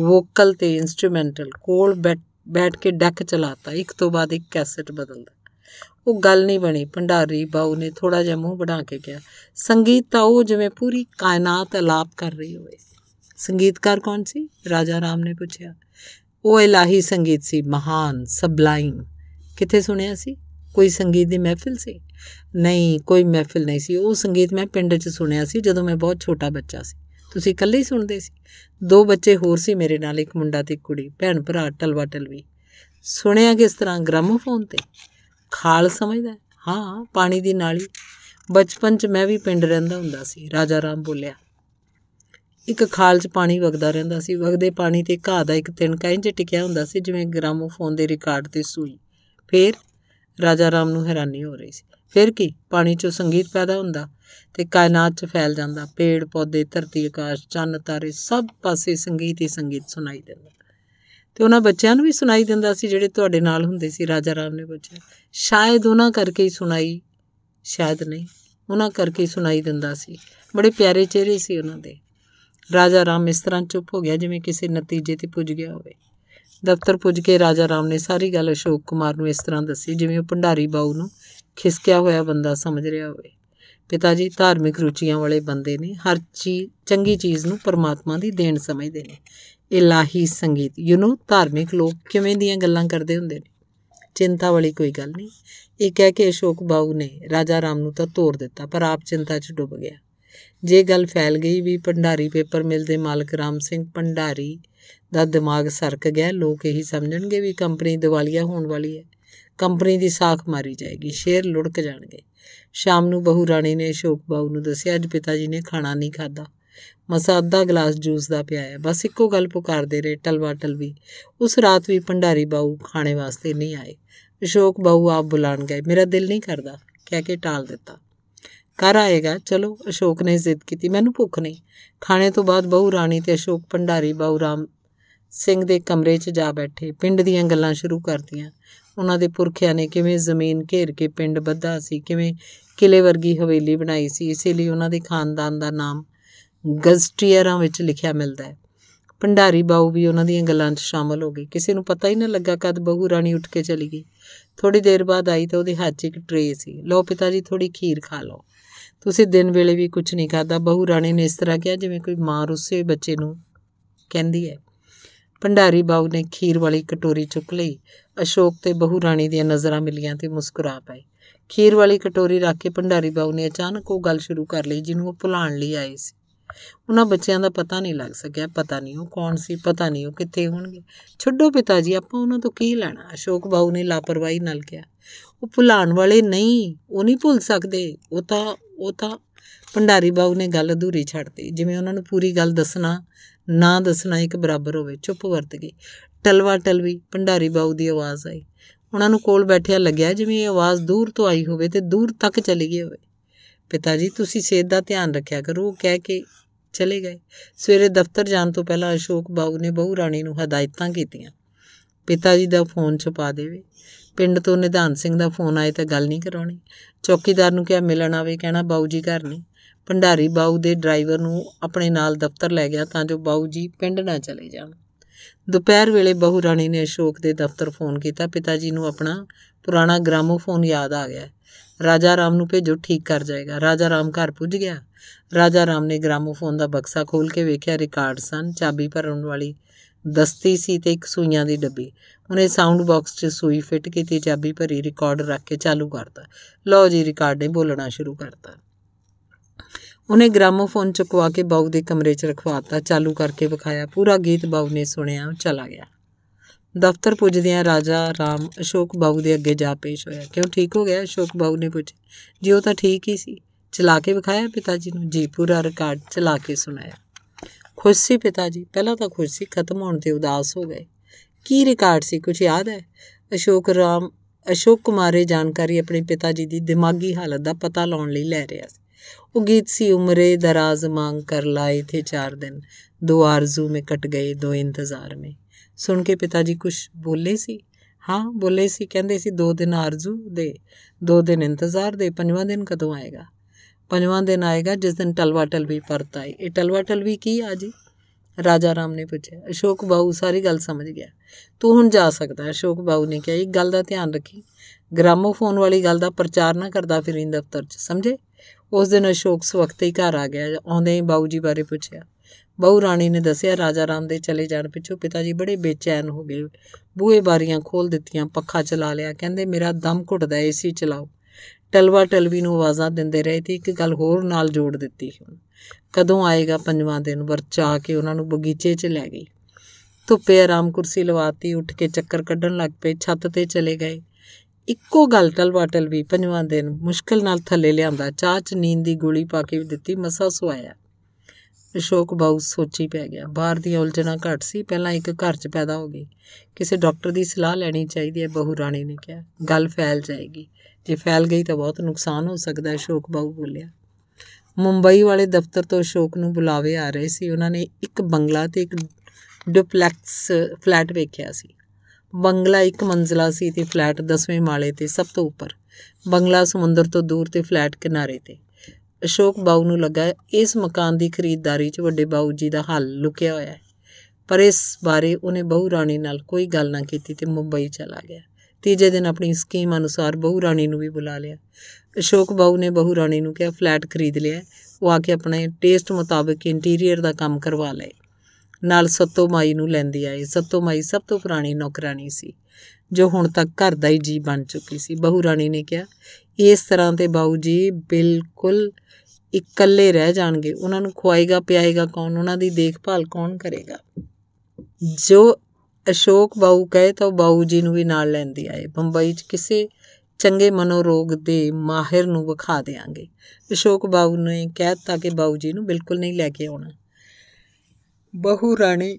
ਵੋਕਲ ਤੇ ਇਨਸਟਰੂਮੈਂਟਲ ਕੋਲ ਬੈਠ ਕੇ ਡੈਕ ਚਲਾਤਾ ਇੱਕ ਤੋਂ ਬਾਅਦ ਇੱਕ ਕੈਸਟ ਬਦਲਦਾ ਉਹ ਗੱਲ ਨਹੀਂ ਬਣੀ ਭੰਡਾਰੀ ਬਾਉ ਨੇ ਥੋੜਾ ਜਿਹਾ ਮੂੰਹ ਬਣਾ ਕੇ ਕਿਹਾ ਸੰਗੀਤ ਤਾਂ ਉਹ ਜਿਵੇਂ ਪੂਰੀ ਕਾਇਨਾਤ ਅਲਾਪ ਕਰ ਰਹੀ ਹੋਵੇ ਸੰਗੀਤਕਾਰ ਕੌਣ ਸੀ ਰਾਜਾ ਰਾਮ ਨੇ ਪੁੱਛਿਆ ਉਹ ਇਲਾਹੀ ਸੰਗੀਤ ਸੀ ਮਹਾਨ ਸਬਲਾਈਮ ਕਿੱਥੇ ਸੁਣਿਆ ਸੀ ਕੋਈ ਸੰਗੀਤ ਦੀ ਮਹਿਫਿਲ ਸੀ ਨਹੀਂ ਕੋਈ ਮਹਿਫਿਲ ਨਹੀਂ ਸੀ ਉਹ ਸੰਗੀਤ ਮੈਂ ਪਿੰਡ 'ਚ ਸੁਣਿਆ ਸੀ ਜਦੋਂ ਮੈਂ ਬਹੁਤ ਛੋਟਾ ਬੱਚਾ ਸੀ ਤੁਸੀਂ ਇਕੱਲੇ ਹੀ ਸੁਣਦੇ ਸੀ ਦੋ ਬੱਚੇ ਹੋਰ ਸੀ ਮੇਰੇ ਨਾਲ ਇੱਕ ਮੁੰਡਾ ਤੇ ਕੁੜੀ ਭੈਣ ਭਰਾ ਟਲਵਾ ਟਲਵੀ ਸੁਣਿਆ ਕਿਸ ਤਰ੍ਹਾਂ ਗ੍ਰਾਮੋਫੋਨ ਤੇ ਖਾਲ ਸਮਝਦਾ ਹਾਂ ਪਾਣੀ ਦੀ ਨਾਲੀ ਬਚਪਨ 'ਚ ਮੈਂ ਵੀ ਪਿੰਡ ਰਹਿੰਦਾ ਹੁੰਦਾ ਸੀ ਰਾਜਾ ਰਾਮ ਬੋਲਿਆ ਇੱਕ ਖਾਲ 'ਚ ਪਾਣੀ ਵਗਦਾ ਰਹਿੰਦਾ ਸੀ ਵਗਦੇ ਪਾਣੀ ਤੇ ਘਾਹ ਦਾ ਇੱਕ ਤਿਣਕਾ ਇੰਜ ਟਿਕਿਆ ਹੁੰਦਾ ਸੀ ਜਿਵੇਂ ਗ੍ਰਾਮੋਫੋਨ ਦੇ ਰਿਕਾਰਡ ਤੇ ਸੂਈ ਫੇਰ ਰਾਜਾ ਰਾਮ ਨੂੰ ਹੈਰਾਨੀ ਹੋ ਰਹੀ ਸੀ ਫਿਰ ਕੀ ਪਾਣੀ 'ਚੋਂ ਸੰਗੀਤ ਪੈਦਾ ਹੁੰਦਾ ਤੇ ਕਾਇਨਾਤ 'ਚ ਫੈਲ ਜਾਂਦਾ ਪੇੜ ਪੌਦੇ ਧਰਤੀ ਆਕਾਸ਼ ਚੰਨ ਤਾਰੇ ਸਭ ਪਾਸੇ ਸੰਗੀਤ ਹੀ ਸੰਗੀਤ ਸੁਣਾਈ ਦਿੰਦਾ ਤੇ ਉਹਨਾਂ ਬੱਚਿਆਂ ਨੂੰ ਵੀ ਸੁਣਾਈ ਦਿੰਦਾ ਸੀ ਜਿਹੜੇ ਤੁਹਾਡੇ ਨਾਲ ਹੁੰਦੇ ਸੀ ਰਾਜਾ ਰਾਮ ਨੇ ਪੁੱਛਿਆ ਸ਼ਾਇਦ ਉਹਨਾਂ ਕਰਕੇ ਹੀ ਸੁਣਾਈ ਸ਼ਾਇਦ ਨਹੀਂ ਉਹਨਾਂ ਕਰਕੇ ਹੀ ਸੁਣਾਈ ਦਿੰਦਾ ਸੀ ਬੜੇ ਪਿਆਰੇ ਚਿਹਰੇ ਸੀ ਉਹਨਾਂ ਦੇ ਰਾਜਾ ਰਾਮ ਇਸ ਤਰ੍ਹਾਂ ਚੁੱਪ ਹੋ ਗਿਆ ਜਿਵੇਂ ਕਿਸੇ ਨਤੀਜੇ ਤੇ ਪੁੱਜ ਗਿਆ ਹੋਵੇ ਦਫ਼ਤਰ ਪੁੱਜ ਕੇ ਰਾਜਾ ਰਾਮ ਨੇ ਸਾਰੀ ਗੱਲ ਅਸ਼ੋਕ ਕੁਮਾਰ ਨੂੰ ਇਸ ਤਰ੍ਹਾਂ ਦੱਸੀ ਜਿਵੇਂ ਉਹ ਭੰਡਾਰੀ ਬਾਉ ਨੂੰ ਖਿਸਕਿਆ ਹੋਇਆ ਬੰਦਾ ਸਮਝ ਰਿਹਾ ਹੋਵੇ ਪਿਤਾ ਜੀ ਧਾਰਮਿਕ ਰੁਚੀਆਂ ਵਾਲੇ ਬੰਦੇ ਨੇ ਹਰ ਚੀਜ਼ ਚੰਗੀ ਚੀਜ਼ ਨੂੰ ਪਰਮਾਤਮਾ ਦੀ ਦੇਣ ਸਮਝਦੇ ਨੇ ਇਲਾਹੀ ਸੰਗੀਤ ਯੂ نو ਧਾਰਮਿਕ ਲੋਕ ਕਿਵੇਂ ਦੀਆਂ ਗੱਲਾਂ ਕਰਦੇ ਹੁੰਦੇ ਨੇ ਚਿੰਤਾ ਵਾਲੀ ਕੋਈ ਗੱਲ ਨਹੀਂ ਇਹ ਕਹਿ ਕੇ ਅਸ਼ੋਕ ਬਾਉ ਨੇ ਰਾਜਾ ਰਾਮ ਨੂੰ ਤਾਂ ਤੋੜ ਦਿੱਤਾ ਪਰ ਆਪ ਚਿੰਤਾ 'ਚ ਡੁੱਬ ਗਿਆ ਜੇ ਗੱਲ ਫੈਲ ਗਈ ਵੀ ਭੰਡਾਰੀ ਪੇਪਰ ਮਿਲ ਦੇ ਮਾਲਕ ਰਾਮ ਸਿੰਘ ਭੰਡਾਰੀ ਦਾ ਦਿਮਾਗ ਸਰਕ ਗਿਆ ਲੋਕ ਇਹੀ ਸਮਝਣਗੇ ਵੀ ਕੰਪਨੀ ਦਿਵਾਲੀਆ ਹੋਣ ਵਾਲੀ ਹੈ ਕੰਪਨੀ ਦੀ ਸਾਖ ਮਾਰੀ ਜਾਏਗੀ ਸ਼ੇਅਰ ਲੁੜਕ ਜਾਣਗੇ ਸ਼ਾਮ ਨੂੰ ਬਹੂ ਰਾਣੀ ਨੇ ਸ਼ੋਕ ਬਾਉ ਨੂੰ ਦੱਸਿਆ ਅੱਜ ਪਿਤਾ ਜੀ ਨੇ ਖਾਣਾ ਨਹੀਂ ਖਾਦਾ ਮਸਾ ਅੱਧਾ ਗਲਾਸ ਜੂਸ ਦਾ ਪਿਆ ਹੈ ਬਸ ਇੱਕੋ ਗੱਲ ਪੁਕਾਰਦੇ ਰਹੇ ਟਲਵਾ ਟਲਵੀ ਉਸ ਰਾਤ ਵੀ ਭੰਡਾਰੀ ਬਾਉ ਖਾਣੇ ਵਾਸਤੇ ਨਹੀਂ ਆਏ ਅਸ਼ੋਕ ਬਾਉ ਆਪ ਬੁਲਾਣ ਗਏ ਮੇਰਾ ਦਿਲ ਨਹੀਂ ਕਰਦਾ ਕਹਿ ਕੇ ਟਾਲ ਦਿੱਤਾ ਘਰ ਆਏਗਾ ਚਲੋ ਅਸ਼ੋਕ ਨੇ ਜ਼ਿੱਦ ਕੀਤੀ ਮੈਨੂੰ ਭੁੱਖ ਨਹੀਂ ਖਾਣੇ ਤੋਂ ਬਾਅਦ ਬਹੁ ਰਾਣੀ ਤੇ ਅਸ਼ੋਕ ਭੰਡਾਰੀ ਬਹੁ ਰਾਮ ਸਿੰਘ ਦੇ ਕਮਰੇ 'ਚ ਜਾ ਬੈਠੇ ਪਿੰਡ ਦੀਆਂ ਗੱਲਾਂ ਸ਼ੁਰੂ ਕਰਦੀਆਂ ਉਹਨਾਂ ਦੇ ਪੁਰਖਿਆਂ ਨੇ ਕਿਵੇਂ ਜ਼ਮੀਨ ਘੇਰ ਕੇ ਪਿੰਡ ਬੱਧਾ ਸੀ ਕਿਵੇਂ ਕਿਲੇ ਵਰਗੀ ਹਵੇਲੀ ਬਣਾਈ ਸੀ ਇਸੇ ਲਈ ਉਹਨਾਂ ਦੇ ਖਾਨਦਾਨ ਦਾ ਨਾਮ ਗਜ਼ਟੀਅਰਾਂ ਵਿੱਚ ਲਿਖਿਆ ਮਿਲਦਾ ਹੈ ਭੰਡਾਰੀ ਬਾਉ ਵੀ ਉਹਨਾਂ ਦੀਆਂ ਗੱਲਾਂ 'ਚ ਸ਼ਾਮਲ ਹੋ ਗਏ ਕਿਸੇ ਨੂੰ ਪਤਾ ਹੀ ਨਾ ਲੱਗਾ ਕਦ ਬਹੂ ਰਾਣੀ ਉੱਠ ਕੇ ਚਲੀ ਗਈ ਥੋੜੀ ਦੇਰ ਬਾਅਦ ਆਈ ਤਾਂ ਉਹਦੇ ਹੱਥ 'ਚ ਇੱਕ ਟ੍ਰੇ ਸੀ ਲਓ ਪਿਤਾ ਜੀ ਥੋੜੀ ਖੀਰ ਖਾ ਲਓ ਤੁਸੀਂ ਦਿਨ ਵੇਲੇ ਵੀ ਕੁਝ ਨਹੀਂ ਖਾਦਾ ਬਹੂ ਰਾਣੀ ਨੇ ਇਸ ਤਰ੍ਹਾਂ ਕਿਹਾ ਜਿਵੇਂ ਕੋਈ ਮਾਂ ਰੁੱਸੇ ਬੱਚੇ ਨੂੰ ਕਹਿੰਦੀ ਹੈ ਭੰਡਾਰੀ ਬਾਉ ਨੇ ਖੀਰ ਵਾਲੀ ਕਟੋਰੀ ਚੁੱਕ ਲਈ ਅਸ਼ੋਕ ਤੇ ਬਹੂ ਰਾਣੀ ਦੀਆਂ ਨਜ਼ਰਾਂ ਮਿਲੀਆਂ ਤੇ ਮੁਸਕਰਾ ਪਏ ਖੀਰ ਵਾਲੀ ਕਟੋਰੀ ਰੱਖ ਕੇ ਭੰਡਾਰੀ ਬਾਉ ਨੇ ਅਚਾਨਕ ਉਹ ਗੱਲ ਸ਼ੁਰੂ ਕਰ ਲਈ ਜਿਹਨੂੰ ਉਹ ਭੁਲਾਣ ਲਈ ਆਏ ਸੀ ਉਹਨਾਂ ਬੱਚਿਆਂ ਦਾ ਪਤਾ ਨਹੀਂ ਲੱਗ ਸਕਿਆ ਪਤਾ ਨਹੀਂ ਉਹ ਕੌਣ ਸੀ ਪਤਾ ਨਹੀਂ ਉਹ ਕਿੱਥੇ ਹੋਣਗੇ ਛੱਡੋ ਪਿਤਾ ਜੀ ਆਪਾਂ ਉਹਨਾਂ ਤੋਂ ਕੀ ਲੈਣਾ ਅਸ਼ੋਕ ਬਾਉ ਨੇ ਲਾਪਰਵਾਹੀ ਨਾਲ ਕਿਹਾ ਉਹ ਭੁਲਾਣ ਵਾਲੇ ਨਹੀਂ ਉਹ ਨਹੀਂ ਭੁੱਲ ਸਕਦੇ ਉਹ ਤਾਂ ਉਹ ਤਾਂ ਭੰਡਾਰੀ ਬਾਬੂ ਨੇ ਗੱਲ ਅਧੂਰੀ ਛੱਡਤੀ ਜਿਵੇਂ ਉਹਨਾਂ ਨੂੰ ਪੂਰੀ ਗੱਲ ਦੱਸਣਾ ਨਾ ਦੱਸਣਾ ਇੱਕ ਬਰਾਬਰ ਹੋਵੇ ਚੁੱਪ ਵਰਤ ਗਈ ਟਲਵਾ ਟਲਵੀ ਭੰਡਾਰੀ ਬਾਬੂ ਦੀ ਆਵਾਜ਼ ਆਈ ਉਹਨਾਂ ਨੂੰ ਕੋਲ ਬੈਠਿਆ ਲੱਗਿਆ ਜਿਵੇਂ ਇਹ ਆਵਾਜ਼ ਦੂਰ ਤੋਂ ਆਈ ਹੋਵੇ ਤੇ ਦੂਰ ਤੱਕ ਚਲੀ ਗਈ ਹੋਵੇ ਪਿਤਾ ਜੀ ਤੁਸੀਂ ਸੇਧ ਦਾ ਧਿਆਨ ਰੱਖਿਆ ਕਰੋ ਉਹ ਕਹਿ ਕੇ ਚਲੇ ਗਏ ਸਵੇਰੇ ਦਫ਼ਤਰ ਜਾਣ ਤੋਂ ਪਹਿਲਾਂ ਅਸ਼ੋਕ ਬਾਬੂ ਨੇ ਬਹੂ ਰਾਣੀ ਨੂੰ ਹਦਾਇਤਾਂ ਕੀਤੀਆਂ ਪਿਤਾ ਜੀ ਦਾ ਫੋਨ ਛਪਾ ਦੇਵੇ ਪਿੰਡ ਤੋਂ ਨਿਧਾਨ ਸਿੰਘ ਦਾ ਫੋਨ ਆਇਆ ਤਾਂ ਗੱਲ ਨਹੀਂ ਕਰਾਉਣੀ ਚੌਕੀਦਾਰ ਨੂੰ ਕਿਹਾ ਮਿਲਣ ਆਵੇ ਕਹਿਣਾ ਬਾਊ ਜੀ ਘਰ ਨਹੀਂ ਭੰਡਾਰੀ ਬਾਊ ਦੇ ਡਰਾਈਵਰ ਨੂੰ ਆਪਣੇ ਨਾਲ ਦਫ਼ਤਰ ਲੈ ਗਿਆ ਤਾਂ ਜੋ ਬਾਊ ਜੀ ਪਿੰਡ ਨਾ ਚਲੇ ਜਾਣ ਦੁਪਹਿਰ ਵੇਲੇ ਬਹੂ ਰਾਣੀ ਨੇ ਅਸ਼ੋਕ ਦੇ ਦਫ਼ਤਰ ਫੋਨ ਕੀਤਾ ਪਿਤਾ ਜੀ ਨੂੰ ਆਪਣਾ ਪੁਰਾਣਾ ਗ੍ਰਾਮੋਫੋਨ ਯਾਦ ਆ ਗਿਆ ਰਾਜਾ ਰਾਮ ਨੂੰ ਭੇਜੋ ਠੀਕ ਕਰ ਜਾਏਗਾ ਰਾਜਾ ਰਾਮ ਘਰ ਪੁੱਜ ਗਿਆ ਰਾਜਾ ਰਾਮ ਨੇ ਗ੍ਰਾਮੋਫੋਨ ਦਾ ਬਕਸਾ ਖੋਲ ਕੇ ਵੇਖਿਆ ਰਿਕਾਰਡ ਸਨ ਚਾਬੀ ਭਰਨ ਵਾਲੀ ਦਸਤੀ ਸੀ ਤੇ ਇੱਕ ਸੂਈਆਂ ਦੀ ਡੱਬੀ ਉਹਨੇ ਸਾਊਂਡ ਬਾਕਸ 'ਚ ਸੂਈ ਫਿੱਟ ਕੀਤੀ ਚਾਬੀ ਭਰੀ ਰਿਕਾਰਡ ਰੱਖ ਕੇ ਚਾਲੂ ਕਰਤਾ ਲਓ ਜੀ ਰਿਕਾਰਡ ਨੇ ਬੋਲਣਾ ਸ਼ੁਰੂ ਕਰਤਾ ਉਹਨੇ ਗ੍ਰਾਮੋਫੋਨ ਚੁਕਵਾ ਕੇ ਬਾਉ ਦੇ ਕਮਰੇ 'ਚ ਰਖਵਾਤਾ ਚਾਲੂ ਕਰਕੇ ਵਿਖਾਇਆ ਪੂਰਾ ਗੀਤ ਬਾਉ ਨੇ ਸੁਣਿਆ ਚਲਾ ਗਿਆ ਦਫ਼ਤਰ ਪੁੱਜਦਿਆਂ ਰਾਜਾ ਰਾਮ ਅਸ਼ੋਕ ਬਾਉ ਦੇ ਅੱਗੇ ਜਾ ਪੇਸ਼ ਹੋਇਆ ਕਿਉਂ ਠੀਕ ਹੋ ਗਿਆ ਅਸ਼ੋਕ ਬਾਉ ਨੇ ਪੁੱਛਿਆ ਜੀ ਉਹ ਤਾਂ ਠੀਕ ਹੀ ਸੀ ਚਲਾ ਕੇ ਵਿਖਾਇਆ ਪਿਤਾ ਜੀ ਨੂੰ ਜੀ ਪੂਰਾ ਰਿਕਾਰਡ ਚਲਾ ਕੇ ਸੁਣਾਇਆ ਖੁਸ਼ ਸੀ ਪਿਤਾ ਜੀ ਪਹਿਲਾਂ ਤਾਂ ਖੁਸ਼ ਸੀ ਖਤਮ ਹੋਣ ਤੇ ਉਦਾਸ ਹੋ ਗਏ ਕੀ ਰਿਕਾਰਡ ਸੀ ਕੁਝ ਯਾਦ ਹੈ ਅਸ਼ੋਕ ਰਾਮ ਅਸ਼ੋਕ ਕੁਮਾਰੇ ਜਾਣਕਾਰੀ ਆਪਣੇ ਪਿਤਾ ਜੀ ਦੀ ਦਿਮਾਗੀ ਹਾਲਤ ਦਾ ਪਤਾ ਲਾਉਣ ਲਈ ਲੈ ਰਿਹਾ ਸੀ ਉਹ ਗੀਤ ਸੀ ਉਮਰੇ ਦਰਾਜ਼ ਮੰਗ ਕਰ ਲਾਏ ਥੇ ਚਾਰ ਦਿਨ ਦੋ ਆਰਜ਼ੂ ਮੇ ਕਟ ਗਏ ਦੋ ਇੰਤਜ਼ਾਰ ਮੇ ਸੁਣ ਕੇ ਪਿਤਾ ਜੀ ਕੁਝ ਬੋਲੇ ਸੀ ਹਾਂ ਬੋਲੇ ਸੀ ਕਹਿੰਦੇ ਸੀ ਦੋ ਦਿਨ ਆਰਜ਼ੂ ਦੇ ਦੋ ਦਿਨ ਇੰਤਜ਼ਾਰ ਦੇ ਪੰਜਵਾਂ ਦਿਨ ਕਦੋਂ ਆਏਗਾ ਪੰਜਵਾਂ ਦਿਨ ਆਏਗਾ ਜਿਸ ਦਿਨ ਟਲਵਾ ਟਲਵੀ ਪਰਤਾਈ ਇਹ ਟਲਵਾ ਟਲਵੀ ਕੀ ਆ ਜੀ ਰਾਜਾ ਰਾਮ ਨੇ ਪੁੱਛਿਆ ਅਸ਼ੋਕ ਬਾਹੂ ਸਾਰੀ ਗੱਲ ਸਮਝ ਗਿਆ ਤੂੰ ਹੁਣ ਜਾ ਸਕਦਾ ਹੈ ਅਸ਼ੋਕ ਬਾਹੂ ਨੇ ਕਿਹਾ ਇੱਕ ਗੱਲ ਦਾ ਧਿਆਨ ਰੱਖੀ ਗ੍ਰਾਮੋਫੋਨ ਵਾਲੀ ਗੱਲ ਦਾ ਪ੍ਰਚਾਰ ਨਾ ਕਰਦਾ ਫਿਰ ਇਹਨਾਂ ਦਫ਼ਤਰ 'ਚ ਸਮਝੇ ਉਸ ਦਿਨ ਅਸ਼ੋਕ ਸਵਖਤੇ ਹੀ ਘਰ ਆ ਗਿਆ ਆਉਂਦੇ ਹੀ ਬਾਹੂ ਜੀ ਬਾਰੇ ਪੁੱਛਿਆ ਬਾਹੂ ਰਾਣੀ ਨੇ ਦੱਸਿਆ ਰਾਜਾ ਰਾਮ ਦੇ ਚਲੇ ਜਾਣ ਪਿੱਛੋਂ ਪਿਤਾ ਜੀ ਬੜੇ ਬੇਚੈਨ ਹੋ ਗਏ ਬੂਹੇ ਬਾਰੀਆਂ ਖੋਲ ਦਿੱਤੀਆਂ ਪੱਖਾ ਚਲਾ ਲਿਆ ਕਹਿੰਦੇ ਮੇਰਾ ਦਮ ਘੁੱਟਦਾ ਏਸੀ ਚਲਾਓ ਟਲਵਾ ਟਲਵੀ ਨੂੰ ਆਵਾਜ਼ਾਂ ਦਿੰਦੇ ਰਹੇ ਤੇ ਇੱਕ ਗੱਲ ਹੋਰ ਨਾਲ ਜੋੜ ਦਿੱਤੀ ਕਦੋਂ ਆਏਗਾ ਪੰਜਵਾਂ ਦਿਨ ਵਰਚਾ ਕੇ ਉਹਨਾਂ ਨੂੰ ਬਗੀਚੇ 'ਚ ਲੈ ਗਈ ਧੁੱਪੇ ਆਰਾਮ ਕੁਰਸੀ ਲਵਾਤੀ ਉੱਠ ਕੇ ਚੱਕਰ ਕੱਢਣ ਲੱਗ ਪਏ ਛੱਤ ਤੇ ਚਲੇ ਗਏ ਇੱਕੋ ਗੱਲ ਟਲਵਾ ਟਲਵੀ ਪੰਜਵਾਂ ਦਿਨ ਮੁਸ਼ਕਲ ਨਾਲ ਥੱਲੇ ਲਿਆਂਦਾ ਚਾਹ 'ਚ ਨੀਂਦ ਦੀ ਗੋਲੀ ਪਾ ਕੇ ਦਿੱਤੀ ਮਸਾ ਸੁਆਇਆ ਅਸ਼ੋਕ ਬਾਉ ਸੋਚੀ ਪੈ ਗਿਆ ਬਾਹਰ ਦੀ ਉਲਝਣਾ ਘੱਟ ਸੀ ਪਹਿਲਾਂ ਇੱਕ ਘਰ 'ਚ ਪੈਦਾ ਹੋ ਗਈ ਕਿਸੇ ਡਾਕਟਰ ਦੀ ਸਲਾਹ ਲੈਣੀ ਚਾਹੀਦੀ ਹੈ ਬਹੂ ਰਾਣੀ ਨੇ ਕਿਹਾ ਗੱਲ ਫੈਲ ਜਾਏਗੀ ਜੇ ਫੈਲ ਗਈ ਤਾਂ ਬਹੁਤ ਨੁਕਸਾਨ ਹੋ ਸਕਦਾ ਹੈ ਸ਼ੋਕ ਬਾਉ ਬੋਲਿਆ ਮੁੰਬਈ ਵਾਲੇ ਦਫ਼ਤਰ ਤੋਂ ਸ਼ੋਕ ਨੂੰ ਬੁਲਾਵੇ ਆ ਰਹੇ ਸੀ ਉਹਨਾਂ ਨੇ ਇੱਕ ਬੰਗਲਾ ਤੇ ਇੱਕ ਡੁਪਲੈਕਸ ਫਲੈਟ ਵੇਖਿਆ ਸੀ ਬੰਗਲਾ ਇੱਕ ਮੰਜ਼ਲਾ ਸੀ ਤੇ ਫਲੈਟ 10ਵੇਂ ਮਾਲੇ ਤੇ ਸਭ ਤੋਂ ਉੱਪਰ ਬੰਗਲਾ ਸਮੁੰਦਰ ਤੋਂ ਦੂਰ ਤੇ ਫਲੈਟ ਕਿਨਾਰੇ ਤੇ ਅਸ਼ੋਕ ਬਾਉ ਨੂੰ ਲੱਗਾ ਇਸ ਮਕਾਨ ਦੀ ਖਰੀਦਦਾਰੀ 'ਚ ਵੱਡੇ ਬਾਉ ਜੀ ਦਾ ਹੱਲ ਲੁਕਿਆ ਹੋਇਆ ਹੈ ਪਰ ਇਸ ਬਾਰੇ ਉਹਨੇ ਬਹੁ ਰਾਣੀ ਨਾਲ ਕੋਈ ਗੱਲ ਨਾ ਕੀਤੀ ਤੇ ਮੁੰਬਈ ਚਲਾ ਗਿਆ ਤੀਜੇ ਦਿਨ ਆਪਣੀ ਸਕੀਮ ਅਨੁਸਾਰ ਬਹੂ ਰਾਣੀ ਨੂੰ ਵੀ ਬੁਲਾ ਲਿਆ ਅਸ਼ੋਕ ਬਾਹੂ ਨੇ ਬਹੂ ਰਾਣੀ ਨੂੰ ਕਿਹਾ ਫਲੈਟ ਖਰੀਦ ਲਿਆ ਉਹ ਆ ਕੇ ਆਪਣੇ ਟੇਸਟ ਮੁਤਾਬਕ ਇੰਟੀਰੀਅਰ ਦਾ ਕੰਮ ਕਰਵਾ ਲਏ ਨਾਲ ਸੱਤੋ ਮਾਈ ਨੂੰ ਲੈਂਦੀ ਆਏ ਸੱਤੋ ਮਾਈ ਸਭ ਤੋਂ ਪੁਰਾਣੀ ਨੌਕਰਾਨੀ ਸੀ ਜੋ ਹੁਣ ਤੱਕ ਘਰ ਦਾ ਹੀ ਜੀ ਬਣ ਚੁੱਕੀ ਸੀ ਬਹੂ ਰਾਣੀ ਨੇ ਕਿਹਾ ਇਸ ਤਰ੍ਹਾਂ ਤੇ ਬਾਉ ਜੀ ਬਿਲਕੁਲ ਇਕੱਲੇ ਰਹਿ ਜਾਣਗੇ ਉਹਨਾਂ ਨੂੰ ਖਵਾਏਗਾ ਪਿਆਏਗਾ ਕੌਣ ਉਹਨਾਂ ਦੀ ਦੇਖਭਾਲ ਕੌਣ ਕਰੇਗਾ ਜੋ ਅਸ਼ੋਕ ਬਾਉ ਕਹੇ ਤਾਂ ਬਾਉ ਜੀ ਨੂੰ ਵੀ ਨਾਲ ਲੈਂਦੀ ਆਏ ਬੰਬਈ 'ਚ ਕਿਸੇ ਚੰਗੇ ਮਨੋਰੋਗ ਦੇ ਮਾਹਿਰ ਨੂੰ ਵਿਖਾ ਦੇਾਂਗੇ ਅਸ਼ੋਕ ਬਾਉ ਨੇ ਕਹਿਤਾ ਕਿ ਬਾਉ ਜੀ ਨੂੰ ਬਿਲਕੁਲ ਨਹੀਂ ਲੈ ਕੇ ਆਉਣਾ ਬਹੂ ਰਾਣੀ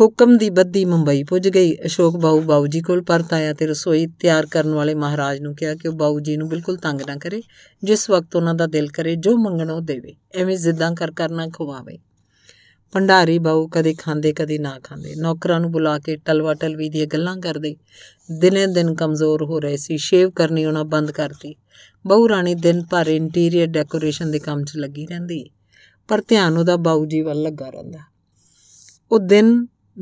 ਹੁਕਮ ਦੀ ਬੱਦੀ ਮੁੰਬਈ ਪੁੱਜ ਗਈ ਅਸ਼ੋਕ ਬਾਉ ਬਾਉ ਜੀ ਕੋਲ ਪਰਤ ਆਇਆ ਤੇ ਰਸੋਈ ਤਿਆਰ ਕਰਨ ਵਾਲੇ ਮਹਾਰਾਜ ਨੂੰ ਕਿਹਾ ਕਿ ਉਹ ਬਾਉ ਜੀ ਨੂੰ ਬਿਲਕੁਲ ਤੰਗ ਨਾ ਕਰੇ ਜਿਸ ਵਕਤ ਉਹਨਾਂ ਦਾ ਦਿਲ ਕਰੇ ਜੋ ਮੰਗਣ ਉਹ ਦੇਵੇ ਐਵੇਂ ਜ਼ਿੱਦਾਂ ਕਰ ਕਰਨਾ ਖਵਾਵੇ ਭੰਡਾਰੀ ਬਾਉ ਕਦੇ ਖਾਂਦੇ ਕਦੇ ਨਾ ਖਾਂਦੇ ਨੌਕਰਾਂ ਨੂੰ ਬੁਲਾ ਕੇ ਟਲਵਾ ਟਲਵੀ ਦੀਆਂ ਗੱਲਾਂ ਕਰਦੇ ਦਿਨੇ ਦਿਨ ਕਮਜ਼ੋਰ ਹੋ ਰਹੇ ਸੀ ਸ਼ੇਵ ਕਰਨੀ ਉਹਨਾਂ ਬੰਦ ਕਰਤੀ ਬਹੂ ਰਾਣੀ ਦਿਨ ਭਰ ਇੰਟੀਰੀਅਰ ਡੈਕੋਰੇਸ਼ਨ ਦੇ ਕੰਮ 'ਚ ਲੱਗੀ ਰਹਿੰਦੀ ਪਰ ਧਿਆਨ ਉਹਦਾ ਬਾਉ ਜੀ ਵੱਲ ਲੱਗਾ ਰਹਿੰਦਾ ਉਹ ਦਿਨ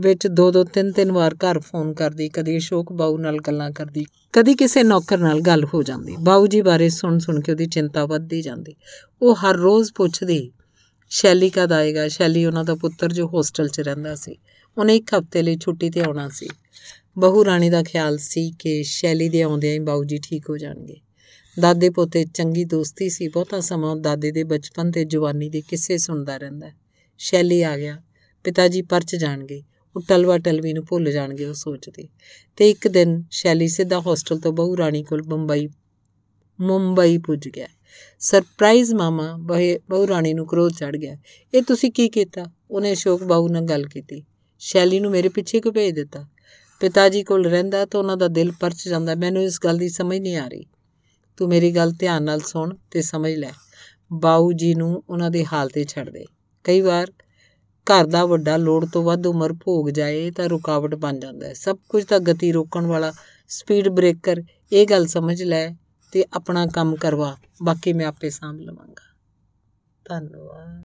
ਵਿੱਚ ਦੋ ਦੋ ਤਿੰਨ ਤਿੰਨ ਵਾਰ ਘਰ ਫੋਨ ਕਰਦੀ ਕਦੀ ਅਸ਼ੋਕ ਬਾਉ ਨਾਲ ਗੱਲਾਂ ਕਰਦੀ ਕਦੀ ਕਿਸੇ ਨੌਕਰ ਨਾਲ ਗੱਲ ਹੋ ਜਾਂਦੀ ਬਾਉ ਜੀ ਬਾਰੇ ਸੁਣ ਸੁਣ ਕੇ ਉਹਦੀ ਚਿੰਤਾ ਵੱਧਦੀ ਜਾਂਦੀ ਉਹ ਹਰ ਰੋਜ਼ ਪੁੱਛਦੀ ਸ਼ੈਲੀ ਕਦ ਆਏਗਾ ਸ਼ੈਲੀ ਉਹਨਾਂ ਦਾ ਪੁੱਤਰ ਜੋ ਹੋਸਟਲ 'ਚ ਰਹਿੰਦਾ ਸੀ ਉਹਨੇ ਇੱਕ ਹਫ਼ਤੇ ਲਈ ਛੁੱਟੀ ਤੇ ਆਉਣਾ ਸੀ ਬਹੂ ਰਾਣੀ ਦਾ ਖਿਆਲ ਸੀ ਕਿ ਸ਼ੈਲੀ ਦੇ ਆਉਂਦਿਆਂ ਹੀ ਬਾਊ ਜੀ ਠੀਕ ਹੋ ਜਾਣਗੇ ਦਾਦੇ ਪੋਤੇ ਚੰਗੀ ਦੋਸਤੀ ਸੀ ਬਹੁਤਾ ਸਮਾਂ ਦਾਦੇ ਦੇ ਬਚਪਨ ਤੇ ਜਵਾਨੀ ਦੇ ਕਿੱਸੇ ਸੁਣਦਾ ਰਹਿੰਦਾ ਸ਼ੈਲੀ ਆ ਗਿਆ ਪਿਤਾ ਜੀ ਪਰਚ ਜਾਣਗੇ ਉਹ ਟਲਵਾ ਟਲਵੀ ਨੂੰ ਭੁੱਲ ਜਾਣਗੇ ਉਹ ਸੋਚਦੀ ਤੇ ਇੱਕ ਦਿਨ ਸ਼ੈਲੀ ਸਿੱਧਾ ਹੋਸਟਲ ਤੋਂ ਬਹੂ ਰਾਣੀ ਕੋਲ ਬੰਬਈ ਮੁੰਬਈ ਪੁੱਜ ਗਿਆ ਸਰਪ੍ਰਾਈਜ਼ ਮਾਮਾ ਬਹੇ ਬਹੂ ਰਾਣੀ ਨੂੰ ਕ੍ਰੋਧ ਚੜ ਗਿਆ ਇਹ ਤੁਸੀਂ ਕੀ ਕੀਤਾ ਉਹਨੇ ਅਸ਼ੋਕ ਬਾਹੂ ਨਾਲ ਗੱਲ ਕੀਤੀ ਸ਼ੈਲੀ ਨੂੰ ਮੇਰੇ ਪਿੱਛੇ ਕਿਉਂ ਭੇਜ ਦਿੱਤਾ ਪਿਤਾ ਜੀ ਕੋਲ ਰਹਿੰਦਾ ਤਾਂ ਉਹਨਾਂ ਦਾ ਦਿਲ ਪਰਚ ਜਾਂਦਾ ਮੈਨੂੰ ਇਸ ਗੱਲ ਦੀ ਸਮਝ ਨਹੀਂ ਆ ਰਹੀ ਤੂੰ ਮੇਰੀ ਗੱਲ ਧਿਆਨ ਨਾਲ ਸੁਣ ਤੇ ਸਮਝ ਲੈ ਬਾਉ ਜੀ ਨੂੰ ਉਹਨਾਂ ਦੇ ਹਾਲ ਤੇ ਛੱਡ ਦੇ ਕਈ ਵਾਰ ਘਰ ਦਾ ਵੱਡਾ ਲੋੜ ਤੋਂ ਵੱਧ ਉਮਰ ਭੋਗ ਜਾਏ ਤਾਂ ਰੁਕਾਵਟ ਬਣ ਜਾਂਦਾ ਹੈ ਸਭ ਕੁਝ ਤਾਂ ਗਤੀ ਰੋਕਣ ਵਾਲਾ ਸਪੀਡ ਬ੍ਰੇਕਰ ਇਹ ਗੱਲ ਸਮਝ ਲੈ ਤੇ ਆਪਣਾ ਕੰਮ ਕਰਵਾ ਬਾਕੀ ਮੈਂ ਆਪੇ ਸਾਂਭ ਲਵਾਂਗਾ ਧੰਨਵਾਦ